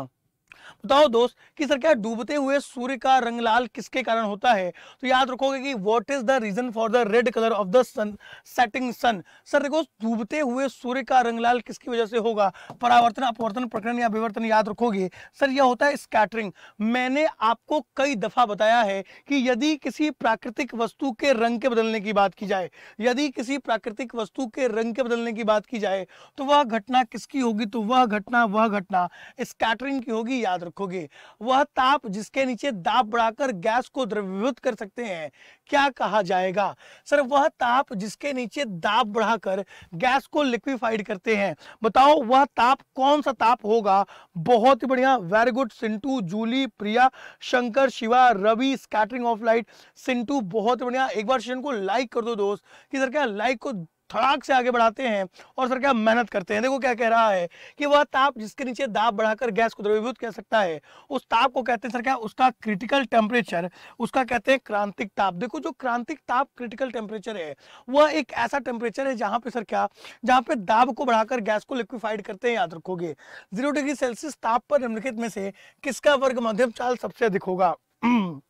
बताओ दोस्त कि सर क्या डूबते हुए सूर्य का रंग लाल किसके कारण होता है तो याद रखोगे कि what is the reason for the red colour of the sun setting sun sir देखो डूबते हुए सूर्य का रंग लाल किसकी वजह से होगा परावर्तन अपवर्तन प्रकरण या विवर्तन याद रखोगे सर यह होता है स्कैटरिंग मैंने आपको कई दफा बताया है कि यदि किसी प्राकृतिक वस्तु के रंग के बदलने की बात की जाए यदि किसी प्राकृतिक वस्तु के रंग के बदलने की बात की जाए तो वह घटना किसकी होगी तो वह घटना वह घटना स्कैटरिंग की होगी याद रखो रखोगे वह ताप जिसके नीचे दाप बढ़ाकर गैस को द्रवीभूत कर सकते हैं क्या कहा जाएगा सर वह ताप जिसके नीचे दाप बढ़ाकर गैस को लिक्विफाइड करते हैं बताओ वह ताप कौन सा ताप होगा बहुत ही बढ़िया very good Sintu Julie Priya Shankar Shiva Ravi scattering of light Sintu बहुत बढ़िया एक बार सेशन को लाइक कर दो दोस्त कि सर क्या लाइक को थड़ाक से आगे बढ़ाते हैं और सर क्या मेहनत करते हैं देखो क्या कह रहा है कि वह ताप जिसके नीचे दाब बढ़ाकर गैस को द्रवीभूत कर सकता है उस ताप को कहते हैं सर क्या उसका क्रिटिकल टेम्परेचर उसका कहते हैं क्रांतिक ताप देखो जो क्रांतिक ताप क्रिटिकल टेम्परेचर है वह एक ऐसा टेम्परेचर है जहाँ पे सर क्या जहाँ पे दाब को बढ़ाकर गैस को लिक्विफाइड करते हैं याद रखोगे जीरो डिग्री सेल्सियस ताप पर निम्नलिखित में से किसका वर्ग मध्यम चाल सबसे अधिक होगा <clears throat>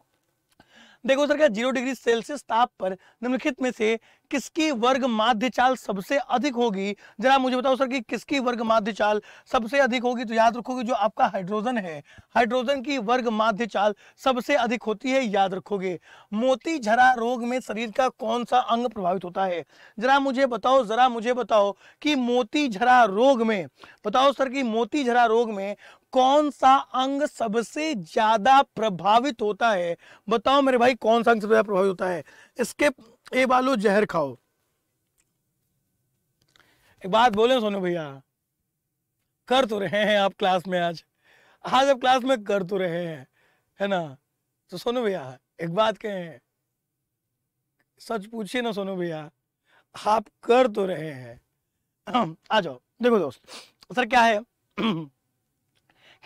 देखो सर क्या जीरो डिग्री सेल्सियस ताप पर निम्नलिखित में से किसकी वर्ग माध्य चाल सबसे अधिक होगी जरा मुझे बताओ सर कि किसकी वर्ग माध्य चाल सबसे अधिक होगी तो याद रखोगे जो आपका हाइड्रोजन है हाइड्रोजन की वर्ग माध्य चाल सबसे अधिक होती है याद रखोगे मोती झरा रोग में शरीर का कौन सा अंग प्रभावित होता है जरा मुझे बताओ जरा मुझे बताओ कि मोती झरा रोग में बताओ सर कि मोती झरा रोग में कौन सा अंग सबसे ज्यादा प्रभावित होता है बताओ मेरे भाई कौन सा अंग सबसे ज्यादा प्रभावित होता है इसके ए बालो जहर खाओ एक बात बोले सोनू भैया कर तो रहे हैं आप क्लास में आज आज आप क्लास में कर तो रहे हैं है ना तो सोनू भैया एक बात कहें सच पूछिए ना सोनू भैया आप कर तो रहे हैं <clears throat> आ जाओ देखो दोस्त सर क्या है <clears throat>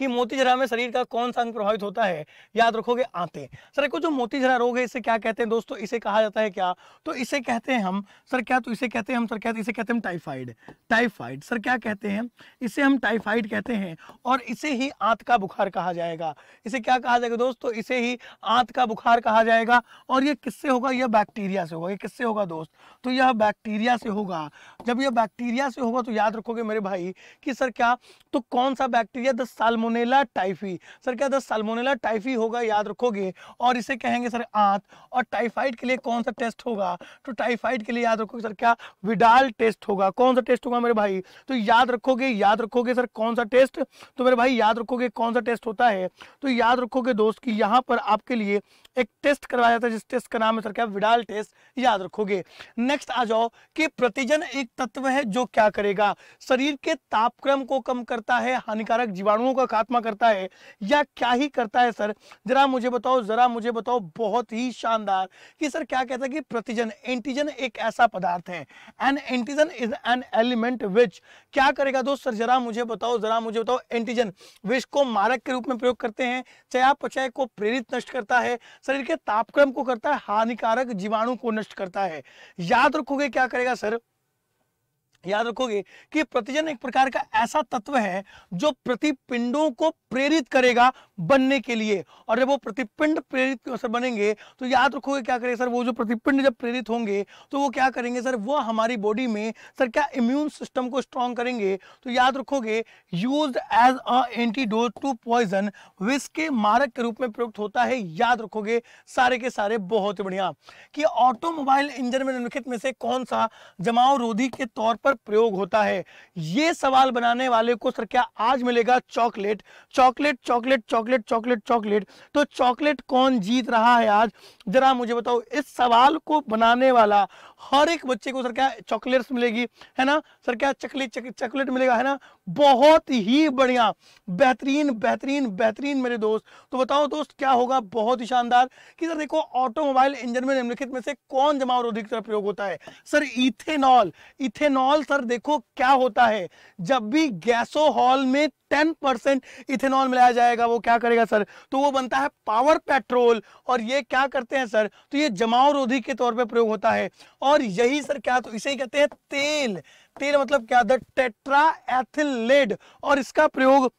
कि मोतीजरा में शरीर का कौन सा अंग प्रभावित होता है याद रखोगे आते सर को जो मोतीजरा रोग है इसे क्या कहते हैं दोस्तों इसे कहा जाता है क्या तो इसे कहते हैं हम सर क्या तो इसे कहते हैं हम सर क्या तो इसे कहते हैं टाइफाइड टाइफाइड सर क्या कहते हैं इसे हम टाइफाइड कहते हैं और इसे ही आंत का बुखार कहा जाएगा इसे क्या कहा जाएगा दोस्तों इसे ही आंत का बुखार कहा जाएगा और ये किससे होगा यह बैक्टीरिया से होगा ये किससे होगा दोस्त तो यह बैक्टीरिया से होगा जब यह बैक्टीरिया से होगा तो याद रखोगे मेरे भाई कि सर क्या तो कौन सा बैक्टीरिया दस साल सालमोनेला टाइफी सर क्या था सालमोनेला टाइफी होगा याद रखोगे और इसे कहेंगे सर आंत और टाइफाइड के लिए कौन सा टेस्ट होगा तो टाइफाइड के लिए याद रखोगे सर क्या विडाल टेस्ट होगा कौन सा टेस्ट होगा मेरे भाई तो याद रखोगे याद रखोगे सर कौन सा टेस्ट तो मेरे भाई याद रखोगे कौन सा टेस्ट होता है तो याद रखोगे दोस्त की यहाँ पर आपके लिए एक टेस्ट करवाया जाता है जिस टेस्ट का नाम है सर क्या विडाल टेस्ट याद रखोगे नेक्स्ट आ जाओ कि प्रतिजन एक तत्व है जो क्या करेगा शरीर के तापक्रम को कम करता है हानिकारक जीवाणुओं का मुखात्मा करता है या क्या ही करता है सर जरा मुझे बताओ जरा मुझे बताओ बहुत ही शानदार कि सर क्या कहता है कि प्रतिजन एंटीजन एक ऐसा पदार्थ है an antigen is an element which क्या करेगा दोस्त सर जरा मुझे बताओ जरा मुझे बताओ एंटीजन विष को मारक के रूप में प्रयोग करते हैं चयापचय को प्रेरित नष्ट करता है शरीर के तापक्रम को करता है हानिकारक जीवाणु को नष्ट करता है याद रखोगे क्या करेगा सर याद रखोगे कि प्रतिजन एक प्रकार का ऐसा तत्व है जो प्रतिपिंडों को प्रेरित करेगा बनने के लिए और जब वो प्रतिपिंड प्रेरित सर बनेंगे तो याद रखोगे क्या करेंगे सर वो जो प्रतिपिंड जब प्रेरित होंगे तो वो क्या करेंगे सर वो हमारी बॉडी में सर क्या इम्यून सिस्टम को स्ट्रांग करेंगे तो याद रखोगे use as a antidote to poison विष के मारक के रूप में प्रयुक्त होता है याद रखोगे सारे के सारे बहुत बढ़िया कि ऑटोमोबाइल इंजन में निम्नलिखित में से कौन सा जमाव रोधी के तौर पर प्रयोग होता है ये सवाल बनाने वाले को सर क्या आज मिलेगा chocolate chocolate chocolate chocolate chocolate chocolate chocolate तो चॉकलेट कौन जीत रहा है आज जरा मुझे बताओ इस सवाल को बनाने वाला हर एक बच्चे को सर क्या चॉकलेट्स मिलेगी है ना सर क्या चॉकलेट चॉकलेट मिलेगा है ना बहुत ही बढ़िया बेहतरीन बेहतरीन बेहतरीन मेरे दोस्त तो बताओ दोस्त क्या होगा बहुत ही शानदार कि सर देखो ऑटोमोबाइल इंजन में निम्नलिखित में से कौन जमाव रोधी की तरह प्रयोग होता है सर इथेनॉल इथेनॉल सर देखो क्या होता है जब भी गैसो हॉल में 10% परसेंट इथेनॉल मिलाया जाएगा वो क्या करेगा सर तो वो बनता है पावर पेट्रोल और ये क्या करते हैं सर तो ये जमाव रोधी के तौर पे प्रयोग होता है और और यही सर क्या तो इसे ही कहते हैं तेल तेल मतलब क्या द टेट्रा एथिलेड और इसका प्रयोग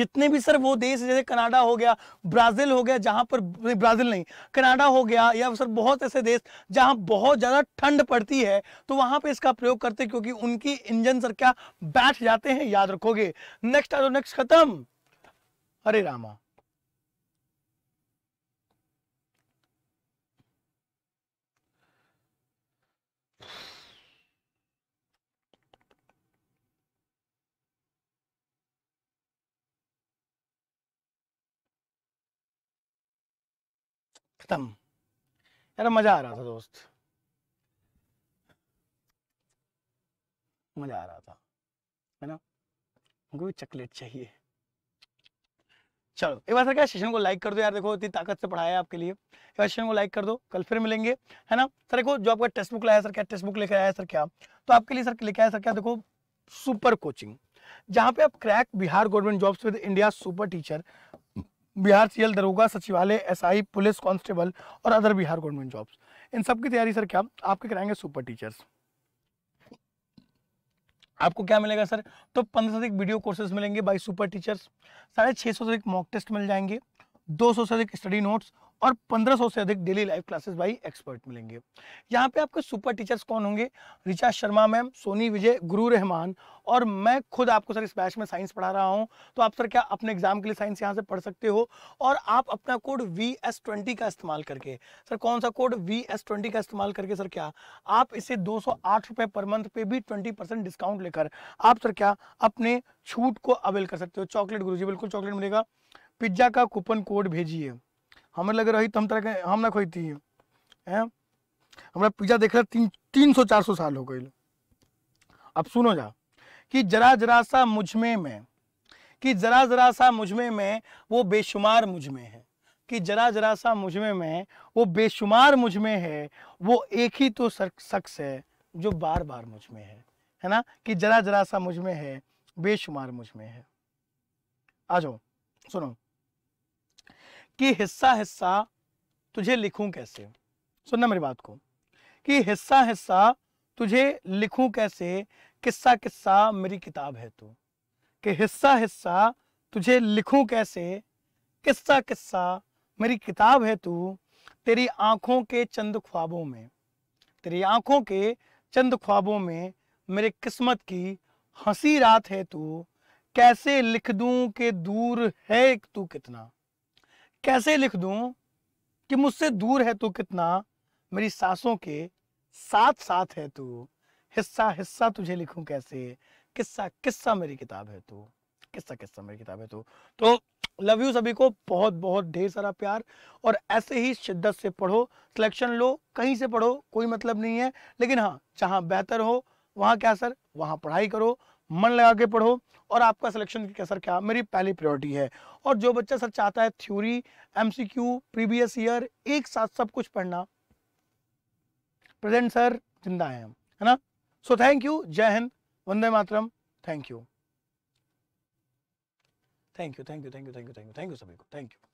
जितने भी सर वो देश जैसे कनाडा हो गया ब्राज़ील हो गया जहां पर ब्राज़ील नहीं कनाडा हो गया या सर बहुत ऐसे देश जहां बहुत ज़्यादा ठंड पड़ती है तो वहां पे इसका प्रयोग करते क्योंकि उनकी इंजन सर क्या बैठ जाते हैं याद रखोगे नेक्स्ट आ जाओ नेक्स्ट खत्म हरे रामा खत्म यार मजा आ रहा था दोस्त मजा आ रहा था है ना मुझे भी चॉकलेट चाहिए चलो एक बार सर क्या सेशन को लाइक कर दो यार देखो इतनी ताकत से पढ़ाया आपके लिए एक बार सेशन को लाइक कर दो कल फिर मिलेंगे है ना सर देखो जो आपका टेक्स्ट बुक लाया सर क्या टेक्स्ट बुक लेकर आया सर क्या तो आपके लिए सर लेकर आया सर क्या देखो सुपर कोचिंग जहां पे आप crack Bihar government jobs with India super teacher Bihar CL दरोगा सचिवालय एसआई पुलिस कांस्टेबल और अदर बिहार गवर्नमेंट जॉब्स इन सब की तैयारी सर क्या आपके कराएंगे सुपर टीचर्स आपको क्या मिलेगा सर तो पंद्रह से अधिक वीडियो कोर्सेज मिलेंगे बाई सुपर टीचर्स साढ़े छः सौ से अधिक मॉक टेस्ट मिल जाएंगे दो सौ से अधिक स्टडी नोट्स और 1500 से अधिक daily live classes by expert मिलेंगे यहाँ पे आपके सुपर टीचर्स कौन होंगे ऋचा शर्मा मैम सोनी विजय गुरु रहमान और मैं खुद आपको सर इस बैच में साइंस पढ़ा रहा हूँ तो आप सर क्या अपने एग्जाम के लिए साइंस यहाँ से पढ़ सकते हो और आप अपना कोड वी का इस्तेमाल करके सर कौन सा कोड वी का इस्तेमाल करके सर क्या आप इसे दो सौ पर मंथ पे भी ट्वेंटी डिस्काउंट लेकर आप सर क्या अपने छूट को अवेल कर सकते हो चॉकलेट गुरु बिल्कुल चॉकलेट मिलेगा पिज्जा का कूपन कोड भेजिए हमें लगे रही तो हम तरह हम ना खोती है हमारा पिज्जा देख रहा तीन तीन सौ चार सौ साल हो गए अब सुनो जा कि जरा जरा सा मुझमे में कि जरा जरा सा मुझमे में वो बेशुमार मुझमे है कि जरा जरा सा मुझमे में वो बेशुमार मुझमे है वो एक ही तो शख्स है जो बार बार मुझमे है है ना कि जरा जरा सा मुझमे है बेशुमार मुझमे है आ जाओ सुनो कि हिस्सा हिस्सा तुझे लिखूं कैसे सुनना मेरी बात को कि हिस्सा हिस्सा तुझे लिखूं कैसे किस्सा किस्सा मेरी किताब है तू कि हिस्सा हिस्सा तुझे लिखूं कैसे किस्सा किस्सा मेरी किताब है तू तेरी आंखों के चंद ख्वाबों में तेरी आंखों के चंद ख्वाबों में मेरे किस्मत की हंसी रात है तू कैसे लिख दूं कि दूर है तू कितना कैसे लिख दूं कि मुझसे दूर है तू कितना मेरी सांसों के साथ साथ है तू हिस्सा हिस्सा तुझे लिखूं कैसे किस्सा किस्सा मेरी किताब है तू किस्सा किस्सा मेरी किताब है तू तो लव यू सभी को बहुत बहुत ढेर सारा प्यार और ऐसे ही शिद्दत से पढ़ो सिलेक्शन लो कहीं से पढ़ो कोई मतलब नहीं है लेकिन हाँ जहाँ बेहतर हो वहाँ क्या सर वहाँ पढ़ाई करो मन लगा के पढ़ो और आपका सिलेक्शन का सर क्या मेरी पहली प्रायोरिटी है और जो बच्चा सर चाहता है थ्योरी एमसीक्यू प्रीवियस ईयर एक साथ सब कुछ पढ़ना प्रेजेंट सर जिंदा है हम है ना सो थैंक यू जय हिंद Vande Mataram thank you thank you thank you thank you thank you thank you thank you सभी को थैंक यू